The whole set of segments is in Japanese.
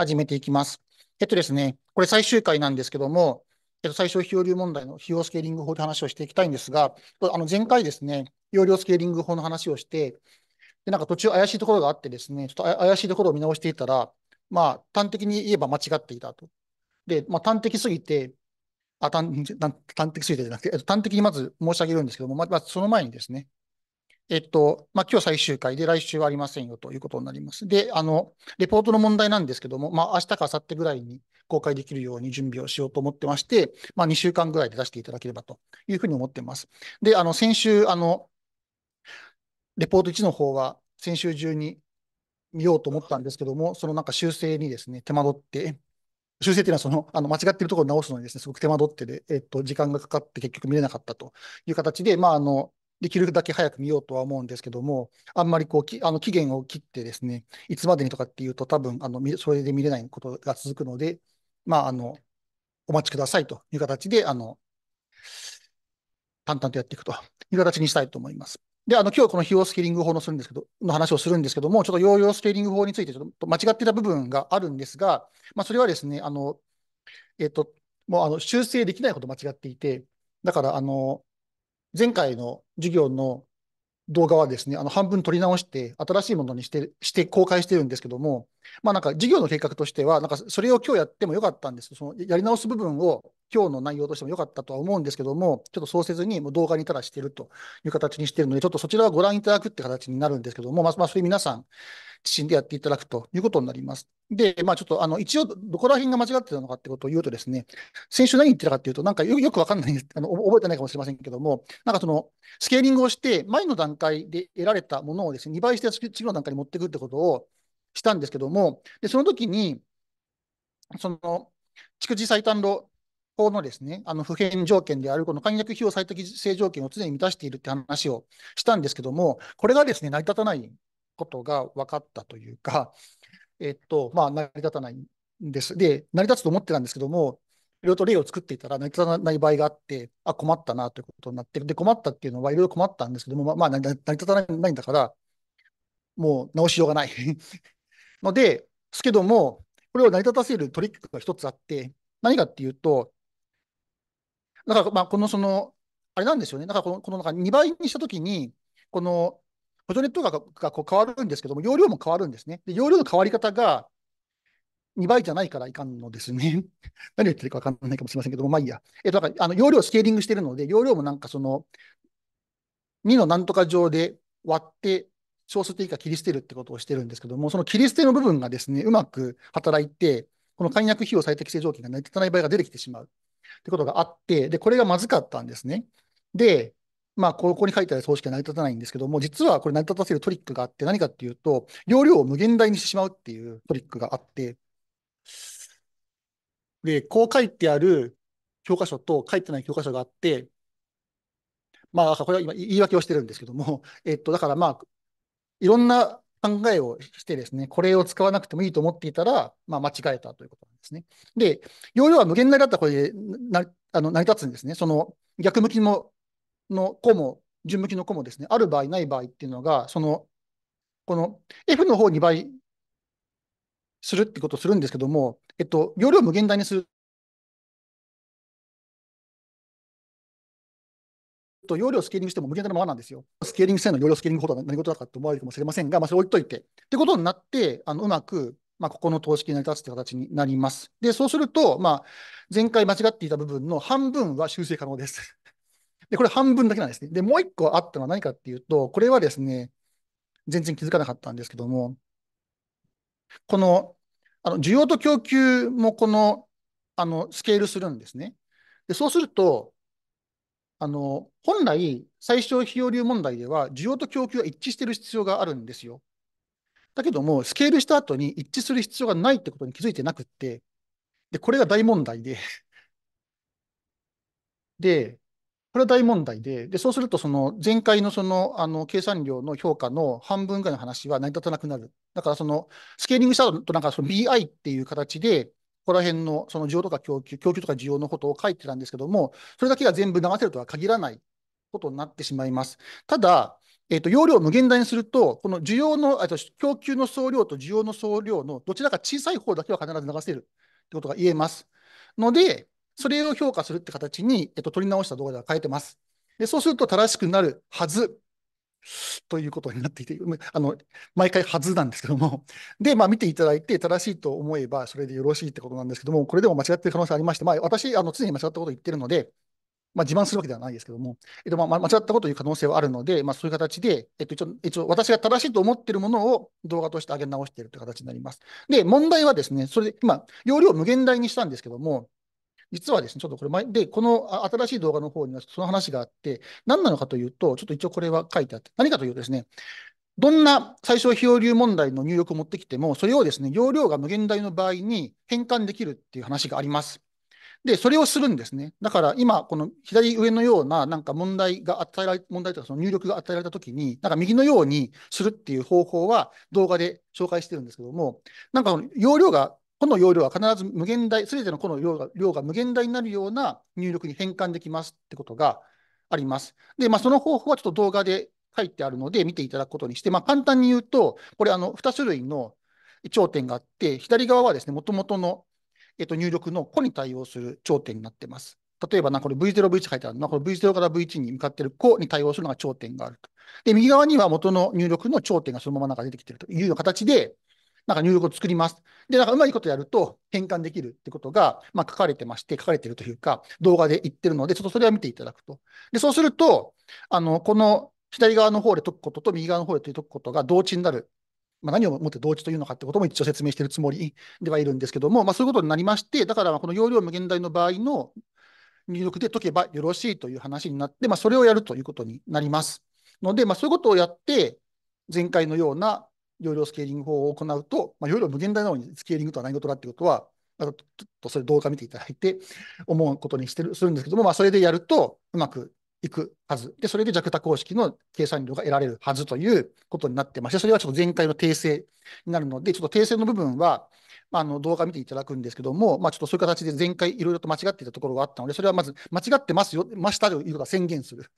始めていきます。えっとですね、これ最終回なんですけども、えっと、最初、費用流問題の費用スケーリング法で話をしていきたいんですが、あの前回ですね、容量スケーリング法の話をして、でなんか途中怪しいところがあってですね、ちょっと怪しいところを見直していたら、まあ、端的に言えば間違っていたと。で、まあ、端的すぎて、あ端 端的すぎてじゃなくて、端的にまず申し上げるんですけども、まあ、その前にですね、えっと、まあ、今日最終回で来週はありませんよということになります。で、あの、レポートの問題なんですけども、まあ、明日か明後日ぐらいに公開できるように準備をしようと思ってまして、まあ、2週間ぐらいで出していただければというふうに思ってます。で、あの、先週、あの、レポート1の方は先週中に見ようと思ったんですけども、そのなんか修正にですね、手間取って、修正っていうのはその、あの間違ってるところを直すのにですね、すごく手間取ってで、えっと、時間がかかって結局見れなかったという形で、まあ、あの、できるだけ早く見ようとは思うんですけども、あんまりこうきあの期限を切ってですね、いつまでにとかっていうと、多分あのそれで見れないことが続くので、まあ、あのお待ちくださいという形で、あの淡々とやっていくという形にしたいと思います。で、あの、今日この費用スケーリング法のするんですけど、の話をするんですけども、ちょっと用用スケーリング法についてちょっと間違ってた部分があるんですが、まあ、それはですね、あの、えっ、と、もうあの修正できないほど間違っていて、だから、あの、前回の授業の動画はですね、あの半分取り直して、新しいものにしてして公開してるんですけども、まあなんか授業の計画としては、なんかそれを今日やってもよかったんです。そのやり直す部分を今日の内容としてもよかったとは思うんですけども、ちょっとそうせずにもう動画にただしてるという形にしてるので、ちょっとそちらはご覧いただくって形になるんですけども、まあ、まあ、それ皆さん、指針でやっていただくということになります。で、まあちょっとあの、一応どこら辺が間違ってたのかってことを言うとですね、先週何言ってたかっていうと、なんかよくわかんない、あの覚えてないかもしれませんけども、なんかその、スケーリングをして、前の段階で得られたものをですね、2倍して次の段階に持っていくってことをしたんですけども、で、その時に、その、蓄次最短路法のですね、あの普遍条件である、この簡略費用最適性条件を常に満たしているって話をしたんですけども、これがですね、成り立たないことが分かったというか、えっと、まあ、成り立たないんです。で、成り立つと思ってたんですけども、いろいろと例を作っていたら成り立たない場合があって、あ、困ったなということになって、る、で、困ったっていうのはいろいろ困ったんですけども、まあ、成り立たないんだから、もう直しようがない ので、ですけども、これを成り立たせるトリックが一つあって、何かっていうと、だから、まあ、この、その、あれなんですよね。だからこの、このなんか2倍にしたときに、この補助ネットががこう変わるんですけども、容量も変わるんですね。で容量の変わり方が2倍じゃないからいかんのですね。何を言ってるか分かんないかもしれませんけども、まあいいや。えっと、だからあの容量をスケーリングしてるので、容量もなんかその2のなんとか上で割って小数点以下切り捨てるってことをしてるんですけども、その切り捨ての部分がですね、うまく働いて、この解約費用最適性条件が成り立たない場合が出てきてしまうってことがあって、で、これがまずかったんですね。で、まあ、ここに書いてあるそうしか成り立たないんですけども、実はこれ成り立たせるトリックがあって、何かっていうと、容量を無限大にしてしまうっていうトリックがあって、で、こう書いてある教科書と書いてない教科書があって、まあ、これは今言い訳をしてるんですけども、えっと、だからまあ、いろんな考えをしてですね、これを使わなくてもいいと思っていたら、まあ、間違えたということなんですね。で、容量は無限大だったらこれでなあの成り立つんですね。その逆向きもの個も、順向きの個もですね、ある場合、ない場合っていうのが、その、この F の方を2倍するってことをするんですけども、えっと、容量無限大にすると、容量スケーリングしても無限大のままなんですよ。スケーリング性の容量スケーリングほど何事だかって思われるかもしれませんが、まあ、それ置いといて。ってことになって、あのうまく、まあ、ここの等式に成り立つという形になります。で、そうすると、まあ、前回間違っていた部分の半分は修正可能です。で、これ半分だけなんですね。で、もう一個あったのは何かっていうと、これはですね、全然気づかなかったんですけども、この、あの需要と供給もこの、あの、スケールするんですね。で、そうすると、あの、本来、最小費用流問題では、需要と供給は一致している必要があるんですよ。だけども、スケールした後に一致する必要がないってことに気づいてなくって、で、これが大問題でで、これは大問題で、でそうすると、その前回のそのあの計算量の評価の半分ぐらいの話は成り立たなくなる。だから、そのスケーリングしたと、なんかその BI っていう形で、ここら辺のその需要とか供給、供給とか需要のことを書いてたんですけども、それだけが全部流せるとは限らないことになってしまいます。ただ、えーと、容量を無限大にすると、この需要の、と供給の総量と需要の総量のどちらか小さい方だけは必ず流せるってことが言えます。ので、それを評価するって形に、えっと、取り直した動画では変えてます。で、そうすると正しくなるはずということになっていて、あの、毎回はずなんですけども。で、まあ見ていただいて、正しいと思えばそれでよろしいってことなんですけども、これでも間違ってる可能性ありまして、まあ私、あの、常に間違ったことを言ってるので、まあ自慢するわけではないですけども、えっと、まあ間違ったことを言う可能性はあるので、まあそういう形で、えっと、一応、一応私が正しいと思ってるものを動画として上げ直しているという形になります。で、問題はですね、それで、今、容量を無限大にしたんですけども、実はですね、ちょっとこれ前、で、この新しい動画の方にはその話があって、何なのかというと、ちょっと一応これは書いてあって、何かというとですね、どんな最小費用流問題の入力を持ってきても、それをですね、容量が無限大の場合に変換できるっていう話があります。で、それをするんですね。だから今、この左上のような、なんか問題が与えられ、問題とかその入力が与えられたときに、なんか右のようにするっていう方法は動画で紹介してるんですけども、なんか容量が個の容量は必ず無限大、すべての個の量が量が無限大になるような入力に変換できますってことがあります。で、まあ、その方法はちょっと動画で書いてあるので見ていただくことにして、まあ、簡単に言うと、これあの2種類の頂点があって、左側はですね、もともとの、えっと、入力の個に対応する頂点になってます。例えばな、これ V0、V1 書いてあるのは、この V0 から V1 に向かっている個に対応するのが頂点があると。で、右側には元の入力の頂点がそのままなんか出てきているというような形で、なんか入力を作ります。で、なんかうまいことやると変換できるってことが、まあ、書かれてまして、書かれてるというか、動画で言ってるので、ちょっとそれは見ていただくと。で、そうすると、あの、この左側の方で解くことと右側の方で解くことが同値になる。まあ、何をもって同値というのかってことも一応説明しているつもりではいるんですけども、まあ、そういうことになりまして、だからこの容量無限大の場合の入力で解けばよろしいという話になって、まあ、それをやるということになります。ので、まあ、そういうことをやって、前回のような容量スケーリング法を行うと、まあ、容量無限大なのにスケーリングとは何事だってことは、ちょっとそれ動画見ていただいて思うことにしてるするんですけども、まあ、それでやるとうまくいくはず。で、それで弱多公式の計算量が得られるはずということになってまして、それはちょっと前回の訂正になるので、ちょっと訂正の部分は、まあ、あの動画見ていただくんですけども、まあ、ちょっとそういう形で前回いろいろと間違っていたところがあったので、それはまず間違ってますよ、ましたということが宣言する。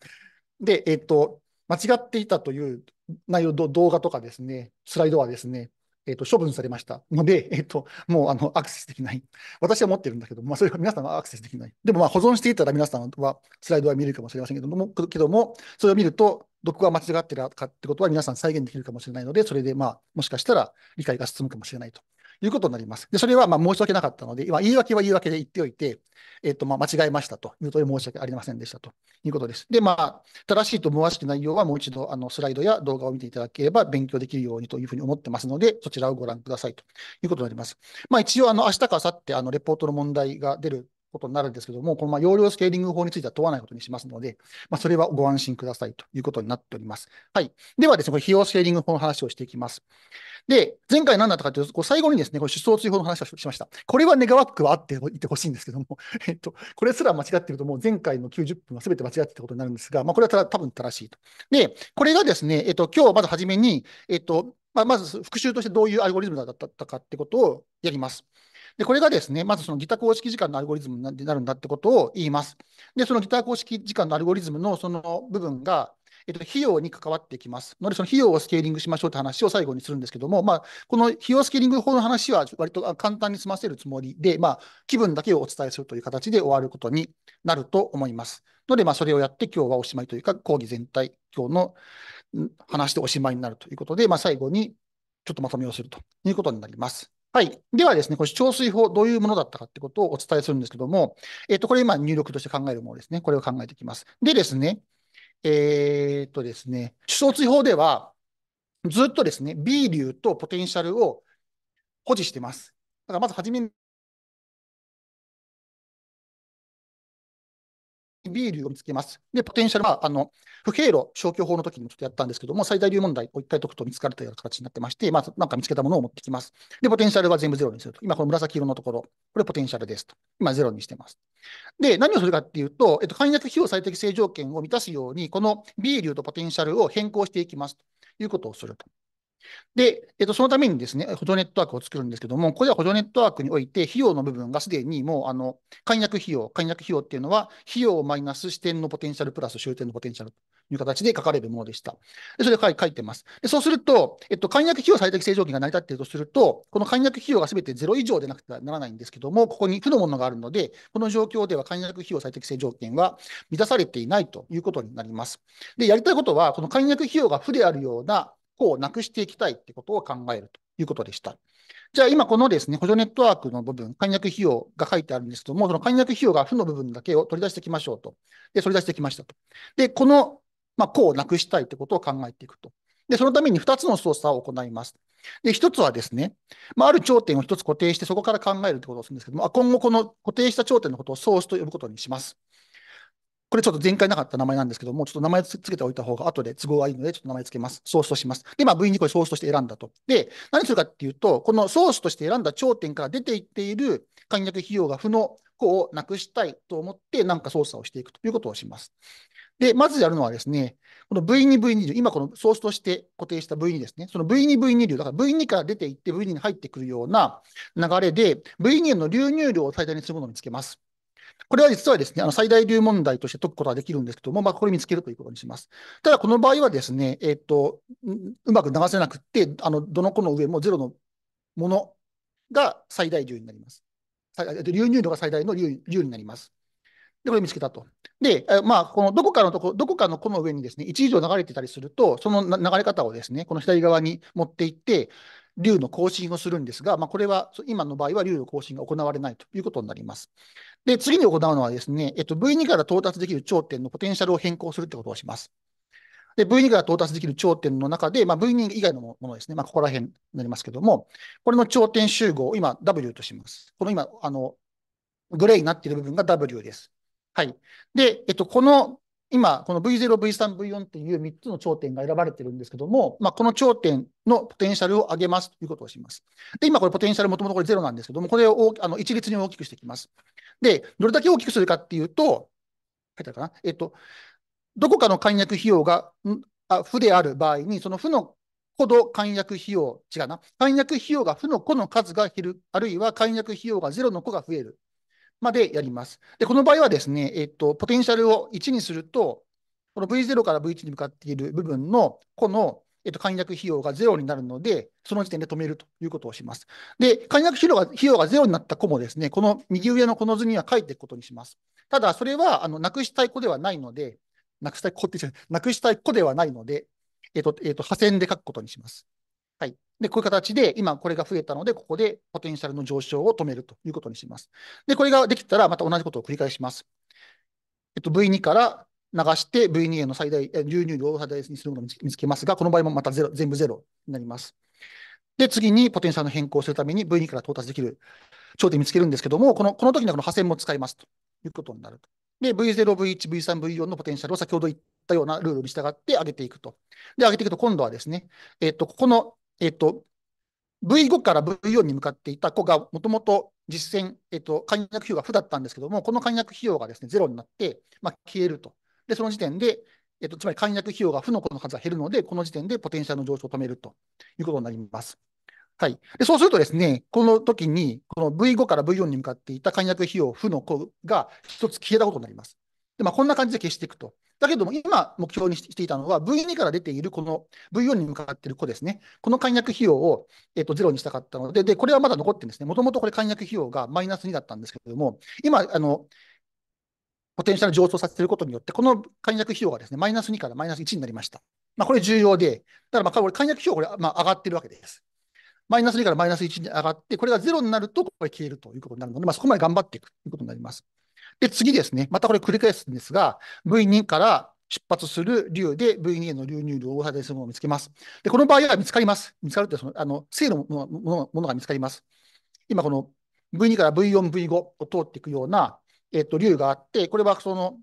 で、えっ、と、間違っていたという内容、動画とかですね、スライドはですね、えっ、と、処分されましたので、えっ、と、もう、あの、アクセスできない。私は持ってるんだけど、まあ、それは皆さんはアクセスできない。でも、ま保存していたら皆さんは、スライドは見れるかもしれませんけども、けども、それを見ると、どこが間違ってるかってことは皆さん再現できるかもしれないので、それで、まあ、もしかしたら理解が進むかもしれないということになります。で、それはまあ申し訳なかったので、言い訳は言い訳で言っておいて、えっ、と、まあ間違えましたというと申し訳ありませんでしたということです。で、まあ、正しいと思わしき内容はもう一度、あの、スライドや動画を見ていただければ勉強できるようにというふうに思ってますので、そちらをご覧くださいということになります。まあ、一応、あの、明日か明後日、あの、レポートの問題が出ることになるんですけども、このまあ容量スケーリング法については問わないことにしますので、まあ、それはご安心くださいということになっております。はい。ではですね、これ費用スケーリング法の話をしていきます。で、前回何だったかというと、こう最後にですね、これ出走追放の話をしました。これは願わくはあって言ってほしいんですけども、えっと、これすら間違ってると、もう前回の90分は全て間違ってたことになるんですが、まあ、これはた多分正しいと。で、これがですね、えっと、今日まず初めに、えっと、まあ、まず復習としてどういうアルゴリズムだったかってことをやります。で、これがですね、まずそのギター公式時間のアルゴリズムになるんだってことを言います。で、そのギター公式時間のアルゴリズムのその部分が、えっと、費用に関わってきますので、その費用をスケーリングしましょうって話を最後にするんですけども、まあ、この費用スケーリング法の話は割と簡単に済ませるつもりで、まあ、気分だけをお伝えするという形で終わることになると思います。ので、まあ、それをやって今日はおしまいというか、講義全体、今日の話でおしまいになるということで、まあ、最後にちょっとまとめをするということになります。はい。ではですね、これ、潮水法、どういうものだったかってことをお伝えするんですけども、えっ、ー、と、これ今入力として考えるものですね。これを考えていきます。でですね、えー、っとですね、潮水法では、ずっとですね、B 流とポテンシャルを保持してます。だからまずはじめにールを見つけます。で、ポテンシャル、は、あ、の、不平路消去法の時にもちょっとやったんですけども、最大流問題を一回解くと見つかるというような形になってまして、まあ、なんか見つけたものを持ってきます。で、ポテンシャルは全部ゼロにすると。今、この紫色のところ、これポテンシャルですと。今、ゼロにしてます。で、何をするかっていうと、えっと、簡約費用最適性条件を満たすように、この B 流とポテンシャルを変更していきますということをすると。で、えっと、そのためにですね、補助ネットワークを作るんですけども、これは補助ネットワークにおいて、費用の部分がすでにもう、あの、解約費用、解約費用っていうのは、費用マイナス支点のポテンシャルプラス終点のポテンシャルという形で書かれるものでした。で、それ書いてます。で、そうすると、えっと、解約費用最適正常期が成り立っているとすると、この解約費用がすべて0以上でなくてはならないんですけども、ここに負のものがあるので、この状況では解約費用最適正条件は満たされていないということになります。で、やりたいことは、この解約費用が負であるようなをなくしていきたいってことを考えるということでした。じゃあ今このですね、補助ネットワークの部分、解約費用が書いてあるんですけども、その解約費用が負の部分だけを取り出していきましょうと。で、取り出してきましたと。で、この、まあ、項をなくしたいということを考えていくと。で、そのために2つの操作を行います。で、1つはですね、まあ、ある頂点を1つ固定して、そこから考えるということをするんですけども、今後この固定した頂点のことをソースと呼ぶことにします。これちょっと前回なかった名前なんですけども、ちょっと名前つけておいた方が後で都合がいいので、ちょっと名前つけます。ソースとします。で、まあ V 2これソースとして選んだと。で、何するかっていうと、このソースとして選んだ頂点から出ていっている簡略費用が負の項をなくしたいと思って、なんか操作をしていくということをします。で、まずやるのはですね、この V2V2 今このソースとして固定した V2 ですね。その V2V2 流、だから V2 から出ていって V2 に入ってくるような流れで、V2 の流入量を最大にするものを見つけます。これは実はですね、あの最大流問題として解くことができるんですけども、まあ、これ見つけるということにします。ただ、この場合はですね、えっ、ー、と、うまく流せなくって、あの、どの子の上も0のものが最大流になります。流入度が最大の流流になります。で、これ見つけたと。で、まあ、このどこかのとこ、どこかの子の上にですね、1以上流れてたりすると、その流れ方をですね、この左側に持っていって、竜の更新をするんですが、まあ、これは、今の場合は竜の更新が行われないということになります。で、次に行うのはですね、えっと、V2 から到達できる頂点のポテンシャルを変更するってことをします。で、V2 から到達できる頂点の中で、まあ、V2 以外のものですね、まあ、ここら辺になりますけども、これの頂点集合を今 W とします。この今、あの、グレーになっている部分が W です。はい。で、えっと、この今、この V0、V3、V4 っていう3つの頂点が選ばれてるんですけども、まあ、この頂点のポテンシャルを上げますということをします。で、今これポテンシャルもともとこれ0なんですけども、これをあの一律に大きくしていきます。で、どれだけ大きくするかっていうと、書いてあるかなえっと、どこかの簡約費用が、あ負である場合に、その負のほど簡約費用、違うな。簡約費用が負の個の数が減る、あるいは簡約費用が0の個が増えるまでやります。で、この場合はですね、えっと、ポテンシャルを1にすると、この V0 から V1 に向かっている部分の、この、えっと、簡約費用が0になるので、その時点で止めるということをします。で、簡約費用が費用が0になった子もですね、この右上のこの図には書いていくことにします。ただ、それは、あの、なくしたい子ではないので、なくしたい子って言っちゃう、なくしたい子ではないので、えっと、えっと、破線で書くことにします。はい。で、こういう形で、今これが増えたので、ここでポテンシャルの上昇を止めるということにします。で、これができたら、また同じことを繰り返します。えっと、V2 から流して、V2 への最大、流入量を最大にするものを見つけますが、この場合もまたゼロ全部ゼロになります。で、次にポテンシャルの変更をするために V2 から到達できる頂点見つけるんですけども、このこの時にはこの破線も使いますということになると。で、V0、V1、V3、V4 のポテンシャルを先ほど言ったようなルールに従って上げていくと。で、上げていくと今度はですね、えっ、と、ここのえっと、V5 から V4 に向かっていた子がもともと実践、えっと、解約費用が負だったんですけども、この解約費用がですね、ゼロになって、まあ、消えると。で、その時点で、えっと、つまり解約費用が負の子の数が減るので、この時点でポテンシャルの上昇を止めるということになります。はい。で、そうするとですね、この時に、この V5 から V4 に向かっていた解約費用負の子が一つ消えたことになります。で、まあ、こんな感じで消していくと。だけども、今目標にしていたのは、V2 から出ているこの V4 に向かっている子ですね。この解約費用を、えっと、ゼロにしたかったので、で、これはまだ残ってるんですね。もともとこれ解約費用がマイナス2だったんですけれども、今、あの、ポテンシャル上昇させることによって、この解約費用がですね、マイナス2からマイナス1になりました。まあ、これ重要で、だからまあ、これ解約費用これ、まあ、上がってるわけです。マイナス2からマイナス1に上がって、これがロになると、これ消えるということになるので、まあ、そこまで頑張っていくということになります。で、次ですね。またこれ繰り返すんですが、V2 から出発する流で V2 への流入量を大幅にするものを見つけます。で、この場合は見つかります。見つかるとてその、あの、正のものものが見つかります。今、この V2 から V4、V5 を通っていくような、えっと、流があって、これはその、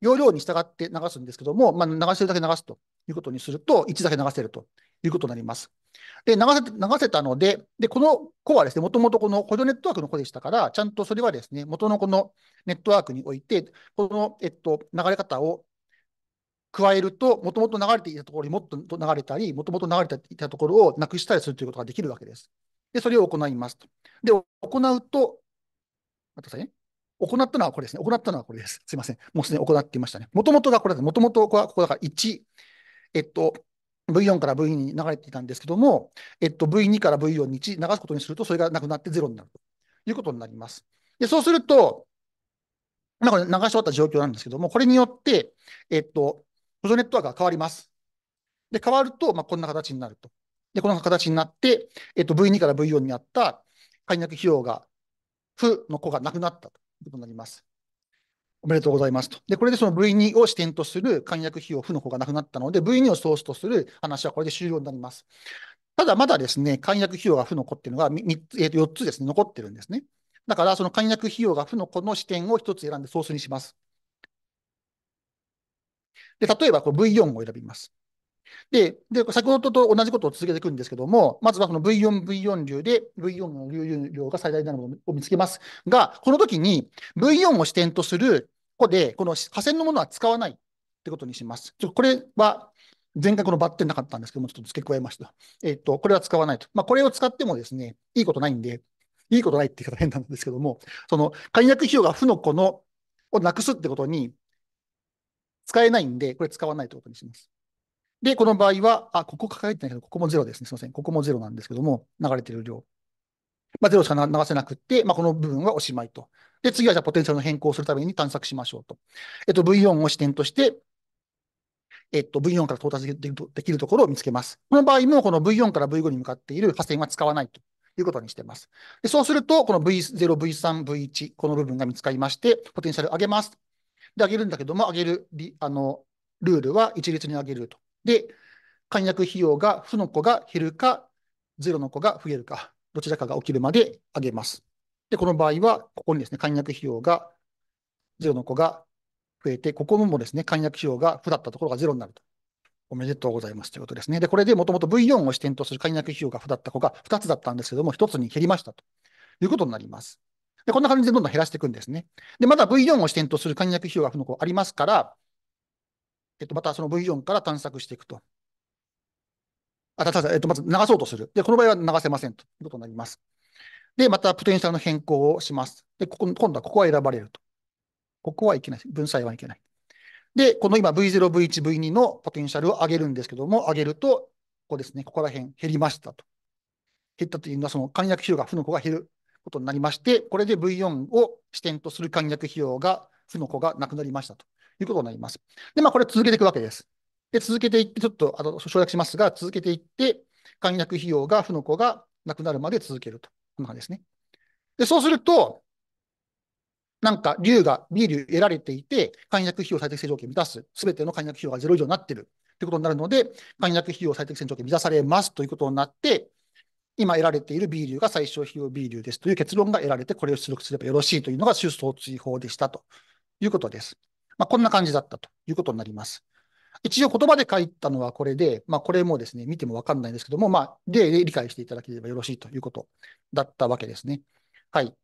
容量に従って流すんですけども、まあ、流してるだけ流すと。いうことにすると、1だけ流せるということになります。で、流せ流せたので、で、この子はですね、もともとこの補助ネットワークの子でしたから、ちゃんとそれはですね、元のこのネットワークにおいて、この、えっと、流れ方を加えると、もともと流れていたところにもっと流れたり、もともと流れていたところをなくしたりするということができるわけです。で、それを行いますと。で、行うと、待ってくださいね。行ったのはこれですね。行ったのはこれです。すいません。もうすでに行っていましたね。もともとがこれです。もともとはここだから1、えっと、V4 から V2 に流れていたんですけども、えっと、V2 から V4 に1流すことにすると、それがなくなって0になるということになります。で、そうすると、なんか流し終わった状況なんですけども、これによって、えっと、補助ネットワークが変わります。で、変わると、まあ、こんな形になると。で、この形になって、えっと、V2 から V4 にあった解約費用が、負の子がなくなったということになります。おめでとうございますと。で、これでその V2 を支点とする簡約費用負の方がなくなったので、V2 をソースとする話はこれで終了になります。ただまだですね、簡約費用が負の子っていうのが3つ、えー、と4つですね、残ってるんですね。だから、その簡約費用が負の子の視点を1つ選んでソースにします。で、例えばこう V4 を選びます。で、で、先ほどと同じことを続けていくんですけども、まずはこの V4、V4 流で V4 の流入量が最大なものを見つけますが、この時に V4 を支点とする子で、この破線のものは使わないってことにします。ちょこれは前回このバッテンなかったんですけども、ちょっと付け加えました。えっ、ー、と、これは使わないと。まあ、これを使ってもですね、いいことないんで、いいことないって言い方変なんですけども、その解約費用が負の子のをなくすってことに使えないんで、これ使わないってことにします。で、この場合は、あ、ここ書かれてないけど、ここも0ですね。すいません。ここも0なんですけども、流れてる量。まあ、0しか流せなくって、まあ、この部分はおしまいと。で、次はじゃあポテンシャルの変更をするために探索しましょうと。えっと、V4 を視点として、えっと、V4 から到達できるところを見つけます。この場合も、この V4 から V5 に向かっている破線は使わないということにしています。でそうすると、この V0、V3、V1、この部分が見つかりまして、ポテンシャル上げます。で、上げるんだけども、上げる、あの、ルールは一律に上げると。で、簡約費用が負の子が減るか、ゼロの子が増えるか、どちらかが起きるまで上げます。で、この場合は、ここにですね、簡約費用が0の子が増えて、ここもですね、簡約費用が負だったところが0になると。おめでとうございますということですね。で、これでもともと V4 を支点とする簡約費用が負だった子が2つだったんですけども、1つに減りましたということになります。で、こんな感じでどんどん減らしていくんですね。で、まだ V4 を支点とする簡約費用が負の子ありますから、えっと、またその V 4から探索していくと。あ、ただ、えっと、まず流そうとする。で、この場合は流せませんということになります。で、またポテンシャルの変更をします。で、ここ、今度はここは選ばれると。ここはいけない。分散はいけない。で、この今 V0、V1、V2 のポテンシャルを上げるんですけども、上げると、ここですね、ここら辺減りましたと。減ったというのは、その簡約費用が負の子が減ることになりまして、これで V4 を支点とする簡約費用が負の子がなくなりましたと。いうことになります。で、まあ、これ続けていくわけです。で、続けていって、ちょっと、あの、省略しますが、続けていって、簡約費用が、負の子がなくなるまで続けると。こんな感じですね。で、そうすると、なんか、竜が B 竜得られていて、簡約費用最適性条件を満たす。すべての簡約費用が0以上になっている。ということになるので、簡約費用最適性条件を満たされますということになって、今得られている B 流が最小費用 B 流ですという結論が得られて、これを出力すればよろしいというのが出走追放でしたということです。まあ、こんな感じだったということになります。一応言葉で書いたのはこれで、まあ、これもですね、見てもわかんないんですけども、まあ、例で理解していただければよろしいということだったわけですね。はい。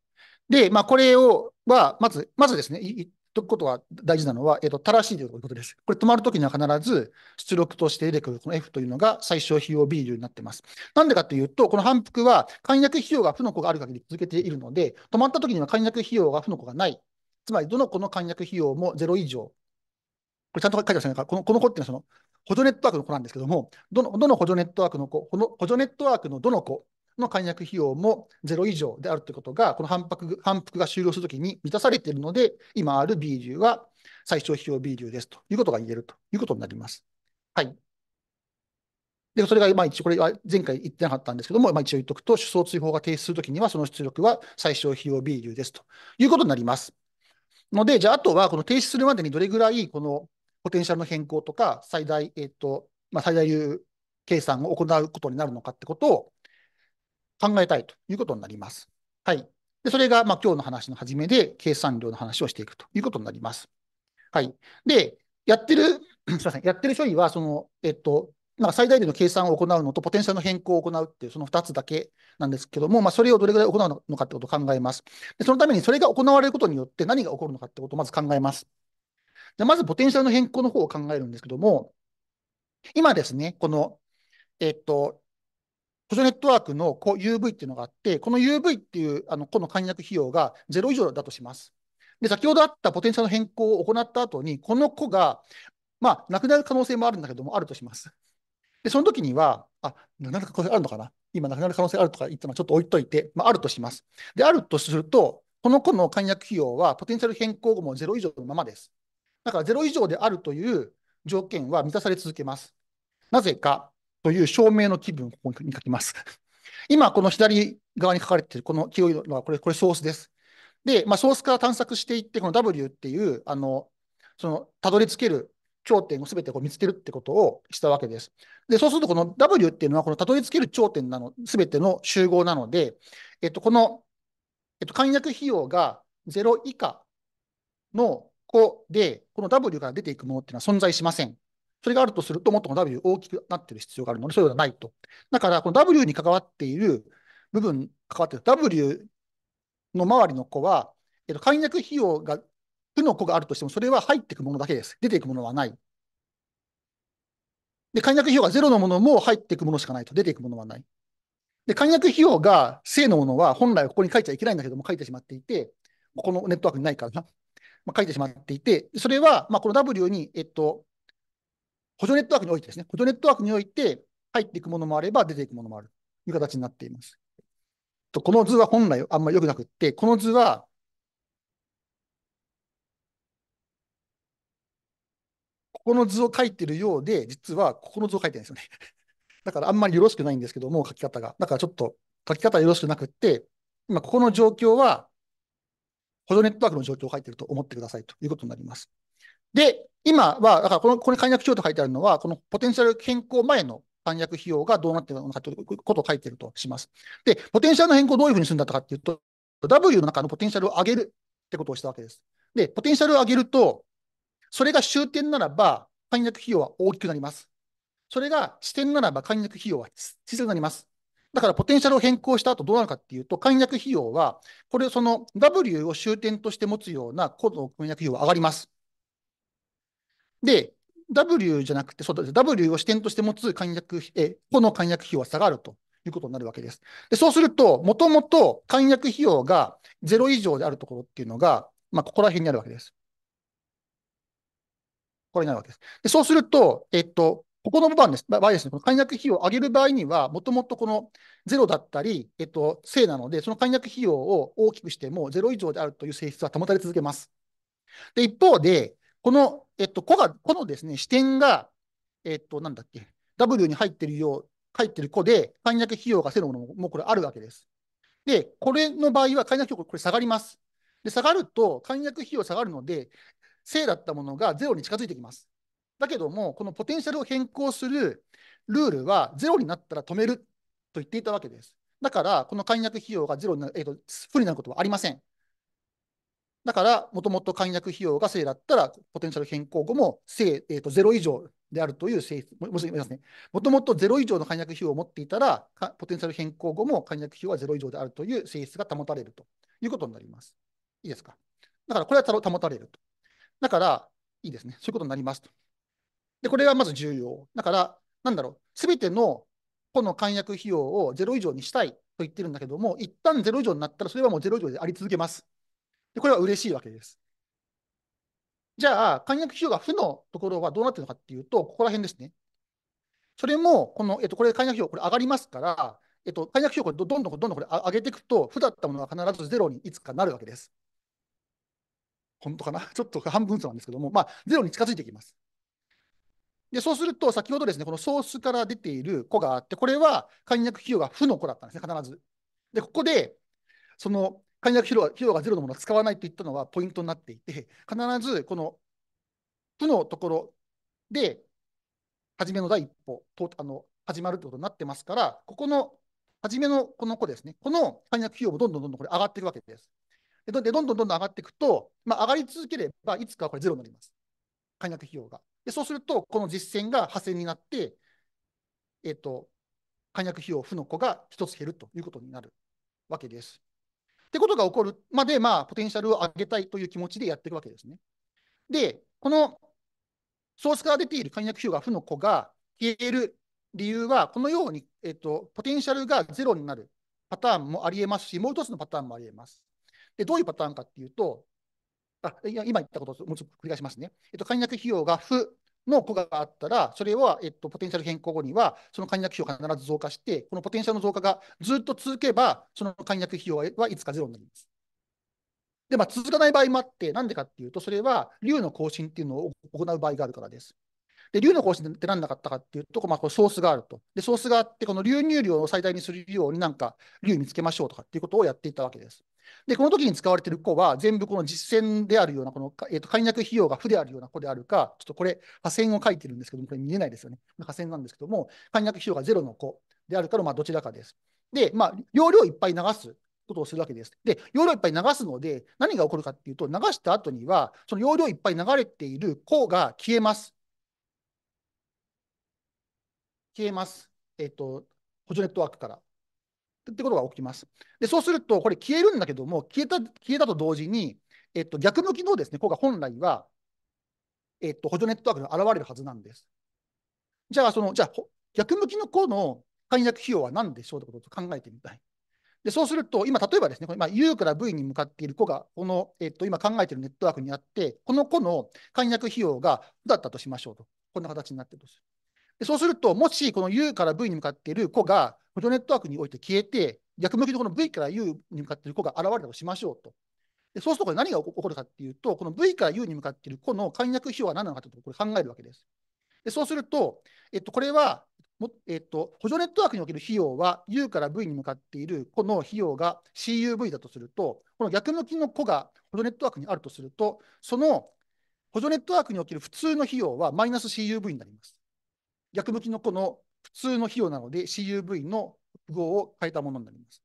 で、まあ、これを、は、まず、まずですね、言っとくことは大事なのは、えっ、ー、と、正しいということです。これ、止まるときには必ず出力として出てくるこの F というのが最小費用 B 流になっています。なんでかというと、この反復は、簡約費用が負の子がある限り続けているので、止まったときには簡約費用が負の子がないつまりどの子の簡約費用も0以上。これちゃんと書いてますね。このこの子っていうのはその補助ネットワークの子なんですけども、どのどの補助ネットワークの子、この補助ネットワークのどの子の簡約費用も0以上であるということが、この反復反復が終了するときに満たされているので、今ある B 流は最小費用 B 流ですということが言えるということになります。はい。で、それが、まあ一応、これは前回言ってなかったんですけども、まあ一応言っとくと、首相追放が提出するときには、その出力は最小費用 B 流ですということになります。ので、じゃあ、あとは、この停止するまでにどれぐらい、このポテンシャルの変更とか、最大、えっ、ー、と、まあ、最大流計算を行うことになるのかってことを考えたいということになります。はい。で、それが、まあ、今日の話の初めで、計算量の話をしていくということになります。はい。で、やってる、すみません、やってる処理は、その、えっと、なんか最大限の計算を行うのと、ポテンシャルの変更を行うっていう、その2つだけなんですけども、まあ、それをどれぐらい行うのかってことを考えます。でそのために、それが行われることによって何が起こるのかってことをまず考えます。じゃまず、ポテンシャルの変更の方を考えるんですけども、今ですね、この、えっと、補助ネットワークの UV っていうのがあって、この UV っていうあの個の簡約費用が0以上だとします。で、先ほどあったポテンシャルの変更を行った後に、この子が、まあ、なくなる可能性もあるんだけども、あるとします。で、その時には、あ、なくなる可能性あるのかな今なくなる可能性あるとか言ったのはちょっと置いといて、まあ、あるとします。で、あるとすると、この子の解約費用はポテンシャル変更後も0以上のままです。だから0以上であるという条件は満たされ続けます。なぜかという証明の気分をここに書きます。今、この左側に書かれているこの黄色いのはこれ、これソースです。で、まあ、ソースから探索していって、この W っていう、あの、その、たどり着ける頂点を全てこう見つけるってことをしたわけです。で、そうするとこの W っていうのはこのたどり着ける頂点なの、全ての集合なので、えっと、この、えっと、簡約費用が0以下の子で、この W から出ていくものっていうのは存在しません。それがあるとすると、もっとも W 大きくなってる必要があるので、そういうのはないと。だから、この W に関わっている部分、関わっている W の周りの子は、えっと、簡約費用が負の子があるとしても、それは入っていくものだけです。出ていくものはない。で、解約費用がゼロのものも入っていくものしかないと、出ていくものはない。で、解約費用が正のものは本来はここに書いちゃいけないんだけども、書いてしまっていて、ここのネットワークにないからな。まあ、書いてしまっていて、それは、まあ、この W に、えっと、補助ネットワークにおいてですね、補助ネットワークにおいて入っていくものもあれば出ていくものもあるという形になっています。とこの図は本来あんまり良くなくって、この図はこの図を書いてるようで、実はここの図を書いてないんですよね。だからあんまりよろしくないんですけども、書き方が。だからちょっと書き方よろしくなくって、今ここの状況は、補助ネットワークの状況を書いてると思ってくださいということになります。で、今は、だからこの、こに解約費用と書いてあるのは、このポテンシャル変更前の解約費用がどうなっているのかということを書いてるとします。で、ポテンシャルの変更をどういうふうにするんだったかっていうと、W の中のポテンシャルを上げるってことをしたわけです。で、ポテンシャルを上げると、それが終点ならば、解約費用は大きくなります。それが支点ならば解約費用は小さくなります。だからポテンシャルを変更した後どうなるかっていうと、解約費用は、これをその W を終点として持つような高度の簡約費用は上がります。で、W じゃなくて、そう W を支点として持つ簡略え、個の解約費用は下がるということになるわけです。で、そうすると、もともと解約費用が0以上であるところっていうのが、まあ、ここら辺にあるわけです。これになるわけです。でそうすると、えっと、ここの部分です場合ですね、この解約費用を上げる場合には、もともとこのゼロだったり、えっと、正なので、その解約費用を大きくしてもゼロ以上であるという性質は保たれ続けます。で、一方で、この、えっと、個が、このですね、視点が、えっと、なんだっけ、W に入ってるよう、入ってる個で、解約費用がゼロのものもこれあるわけです。で、これの場合は解約費用これ下がります。で、下がると、解約費用下がるので、正だったものがゼロに近づいてきます。だけども、このポテンシャルを変更するルールはゼロになったら止めると言っていたわけです。だから、この解約費用がゼロになる、えーと、不利になることはありません。だから、もともと解約費用が正だったら、ポテンシャル変更後も正、えーと、ゼロ以上であるという性質、もともとゼロ以上の解約費用を持っていたら、ポテンシャル変更後も解約費用はゼロ以上であるという性質が保たれるということになります。いいですか。だから、これは保たれると。だから、いいですね。そういうことになりますと。で、これがまず重要。だから、なんだろう、すべてのこの解約費用を0以上にしたいと言ってるんだけども、一旦0以上になったら、それはもう0以上であり続けます。で、これは嬉しいわけです。じゃあ、解約費用が負のところはどうなってるのかっていうと、ここら辺ですね。それも、この、えっと、これ、解約費用、これ上がりますから、えっと、解約費用をどんどんどんどんこれ上げていくと、負だったものが必ずゼロにいつかなるわけです。本当かな ちょっと半分差なんですけども、まあ、ゼロに近づいてきます。で、そうすると、先ほどですね、このソースから出ている子があって、これは簡略費用が負の子だったんですね、必ず。で、ここで、その簡約費用費用がゼロのものを使わないといったのはポイントになっていて、必ずこの負のところで、初めの第一歩とあの、始まるということになってますから、ここの初めのこの子ですね、この簡約費用もどんどんどんどんこれ上がっていくわけです。で、どんどんどんどん上がっていくと、まあ、上がり続ければ、いつかはこれゼロになります。解約費用が。で、そうすると、この実践が派生になって、えっ、ー、と、解約費用負の子が1つ減るということになるわけです。ってことが起こるまで、まあ、ポテンシャルを上げたいという気持ちでやっていくわけですね。で、このソースから出ている解約費用が負の子が消える理由は、このように、えっ、ー、と、ポテンシャルがゼロになるパターンもありえますし、もう1つのパターンもありえます。で、どういうパターンかっていうと、あいや今言ったことをもうちょっと繰り返しますね。えっと、解約費用が負の子があったら、それは、えっと、ポテンシャル変更後には、その解約費用が必ず増加して、このポテンシャルの増加がずっと続けば、その解約費用はいつかゼロになります。で、まあ、続かない場合もあって、なんでかっていうと、それは、流の更新っていうのを行う場合があるからです。で、流の更新ってんなかったかっていうと、まあ、これソースがあると。で、ソースがあって、この流入量を最大にするように、なんか、流見つけましょうとかっていうことをやっていたわけです。で、この時に使われている項は、全部この実践であるような、この、えーと、解簡略費用が負であるような子であるか、ちょっとこれ、破線を書いてるんですけども、これ見えないですよね。破線なんですけども、簡略費用がゼロの子であるかの、まあ、どちらかです。で、まあ、容量いっぱい流すことをするわけです。で、容量いっぱい流すので、何が起こるかっていうと、流した後には、その容量いっぱい流れている項が消えます。消えます。えっ、ー、と、補助ネットワークから。ってことが起きます。で、そうすると、これ消えるんだけども、消えた、消えたと同時に、えっと、逆向きのですね、こが本来は、えっと、補助ネットワークに現れるはずなんです。じゃあ、その、じゃあ、逆向きの子の解約費用は何でしょうってことを考えてみたい。で、そうすると、今、例えばですね、これ今 U から V に向かっている子が、この、えっと、今考えているネットワークにあって、この子の解約費用がだったとしましょうと。こんな形になってるとする。でそうすると、もしこの U から V に向かっている子が、フ助ネットワークにおいて消えて、逆向きのこの V から U に向かっている子が現れたとしましょうと。でそうすると、何が起こるかっていうと、この V から U に向かっている子の簡約費用は何なのかとこれ考えるわけです。でそうすると、えっと、これは、えっと、補助ネットワークにおける費用は U から V に向かっているこの費用が CUV だとすると、この逆向きの子が補助ネットワークにあるとすると、その補助ネットワークにおける普通の費用はマイナス CUV になります。逆向きのこの普通の費用なので CUV の符号を変えたものになります。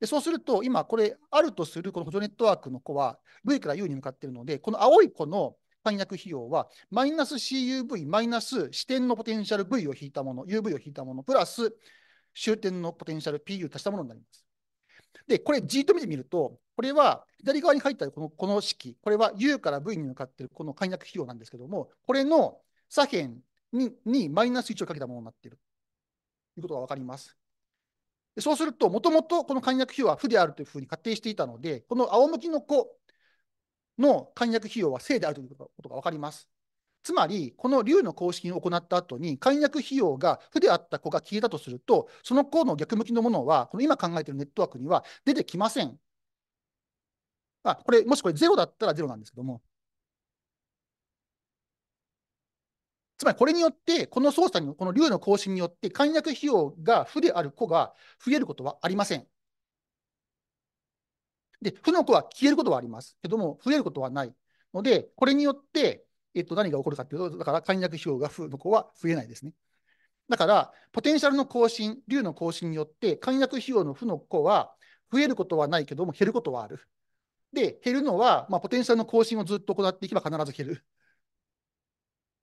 でそうすると、今これあるとするこの補助ネットワークの子は V から U に向かっているので、この青い子の簡約費用は、マイナス CUV マイナス支点のポテンシャル V を引いたもの、UV を引いたもの、プラス終点のポテンシャル PU 足したものになります。で、これ、じっと見てみると、これは左側に入ったこのこの式、これは U から V に向かっているこの簡約費用なんですけども、これの左辺ににマイナス1をかけたものになっているということが分かります。そうすると、もともとこの簡約費用は負であるというふうに仮定していたので、この仰向きの子の簡約費用は正であるということが分かります。つまり、この竜の公式を行った後に、簡約費用が負であった子が消えたとすると、その子の逆向きのものは、この今考えているネットワークには出てきません。あこれもしこれ0だったら0なんですけども、つまりこれによって、この操作に、この竜の更新によって、簡約費用が負である子が増えることはありません。で、負の子は消えることはありますけども、増えることはないので、これによって、えっと、何が起こるかというと、だから簡約費用が負の子は増えないですね。だから、ポテンシャルの更新、竜の更新によって、簡約費用の負の子は増えることはないけども、減ることはある。で、減るのは、まあ、ポテンシャルの更新をずっと行っていけば必ず減る。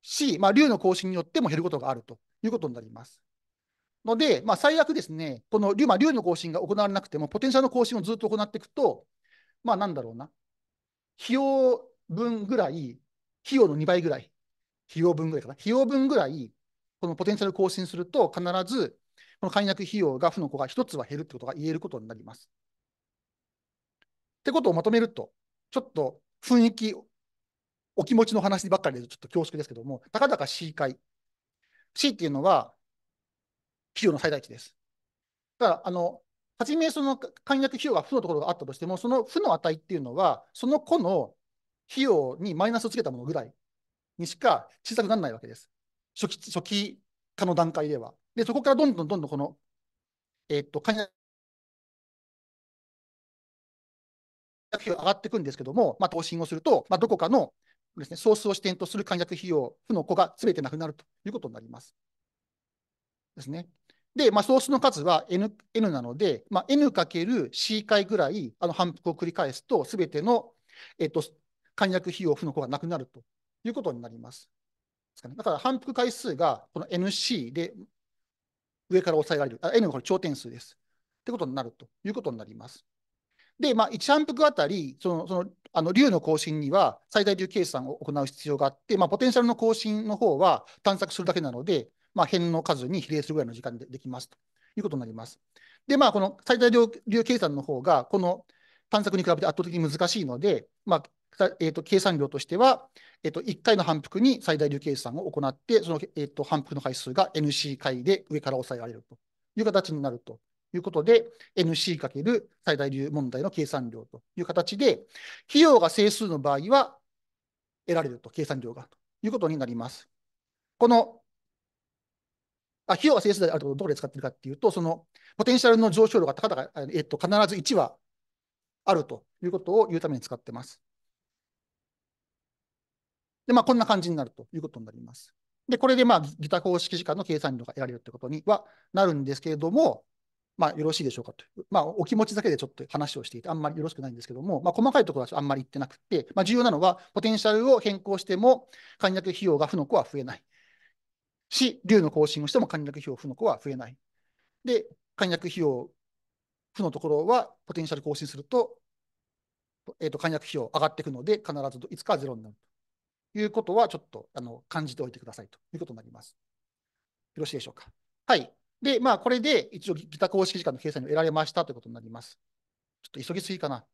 し、まあ、竜の更新によっても減ることがあるということになります。ので、まあ、最悪ですね、この竜,、まあ、竜の更新が行われなくても、ポテンシャルの更新をずっと行っていくと、まあ、なんだろうな、費用分ぐらい、費用の2倍ぐらい、費用分ぐらいかな、費用分ぐらい、このポテンシャル更新すると、必ず、この解約費用が負の子が1つは減るということが言えることになります。ってことをまとめると、ちょっと雰囲気お気持ちの話ばっかりでちょっと恐縮ですけども、たかだか C 回。C っていうのは、費用の最大値です。だから、あの、はじめその簡易約費用が負のところがあったとしても、その負の値っていうのは、その子の費用にマイナスをつけたものぐらいにしか小さくならないわけです。初期初期化の段階では。で、そこからどんどんどんどんこの、えー、っと、簡約費用上がっていくんですけども、まあ、投資をすると、まあ、どこかのですね、ソースを支点とする簡略費用、負の子がすべてなくなるということになります。ですね。で、まあ、ソースの数は N, N なので、まあ、N×C 回ぐらいあの反復を繰り返すと、すべての、えっと、簡略費用、負の子がなくなるということになります。ですかね、だから反復回数がこの NC で上から抑えられる、あ N がこれ頂点数です。ということになるということになります。で、まあ、1反復あたり、その、その、あの、竜の更新には最大流計算を行う必要があって、まあ、ポテンシャルの更新の方は探索するだけなので、まあ、辺の数に比例するぐらいの時間でできますということになります。で、まあ、この最大流計算の方が、この探索に比べて圧倒的に難しいので、まあ、えー、と計算量としては、えー、と1回の反復に最大流計算を行って、その、えー、と反復の回数が NC 回で上から抑えられるという形になるということで、NC× かける最大流問題の計算量という形で、費用が整数の場合は得られると、計算量がということになります。この、あ費用が整数であるとどこで使っているかというと、そのポテンシャルの上昇量が高えっと、必ず1はあるということを言うために使ってます。で、まあ、こんな感じになるということになります。で、これで、まあ、ギター公式時間の計算量が得られるということにはなるんですけれども、まあ、よろしいでしょうかとまあ、お気持ちだけでちょっと話をしていて、あんまりよろしくないんですけども、まあ、細かいところはあんまり言ってなくて、まあ、重要なのは、ポテンシャルを変更しても、簡略費用が負の子は増えない。し、竜の更新をしても簡略費用負の子は増えない。で、簡略費用負のところは、ポテンシャル更新すると、えっ、ー、と、簡略費用上がっていくので、必ずいつかはゼロになるということは、ちょっと、あの、感じておいてくださいということになります。よろしいでしょうか。はい。で、まあ、これで一応、ギタ公式時間の計算に得られましたということになります。ちょっと急ぎすぎかな。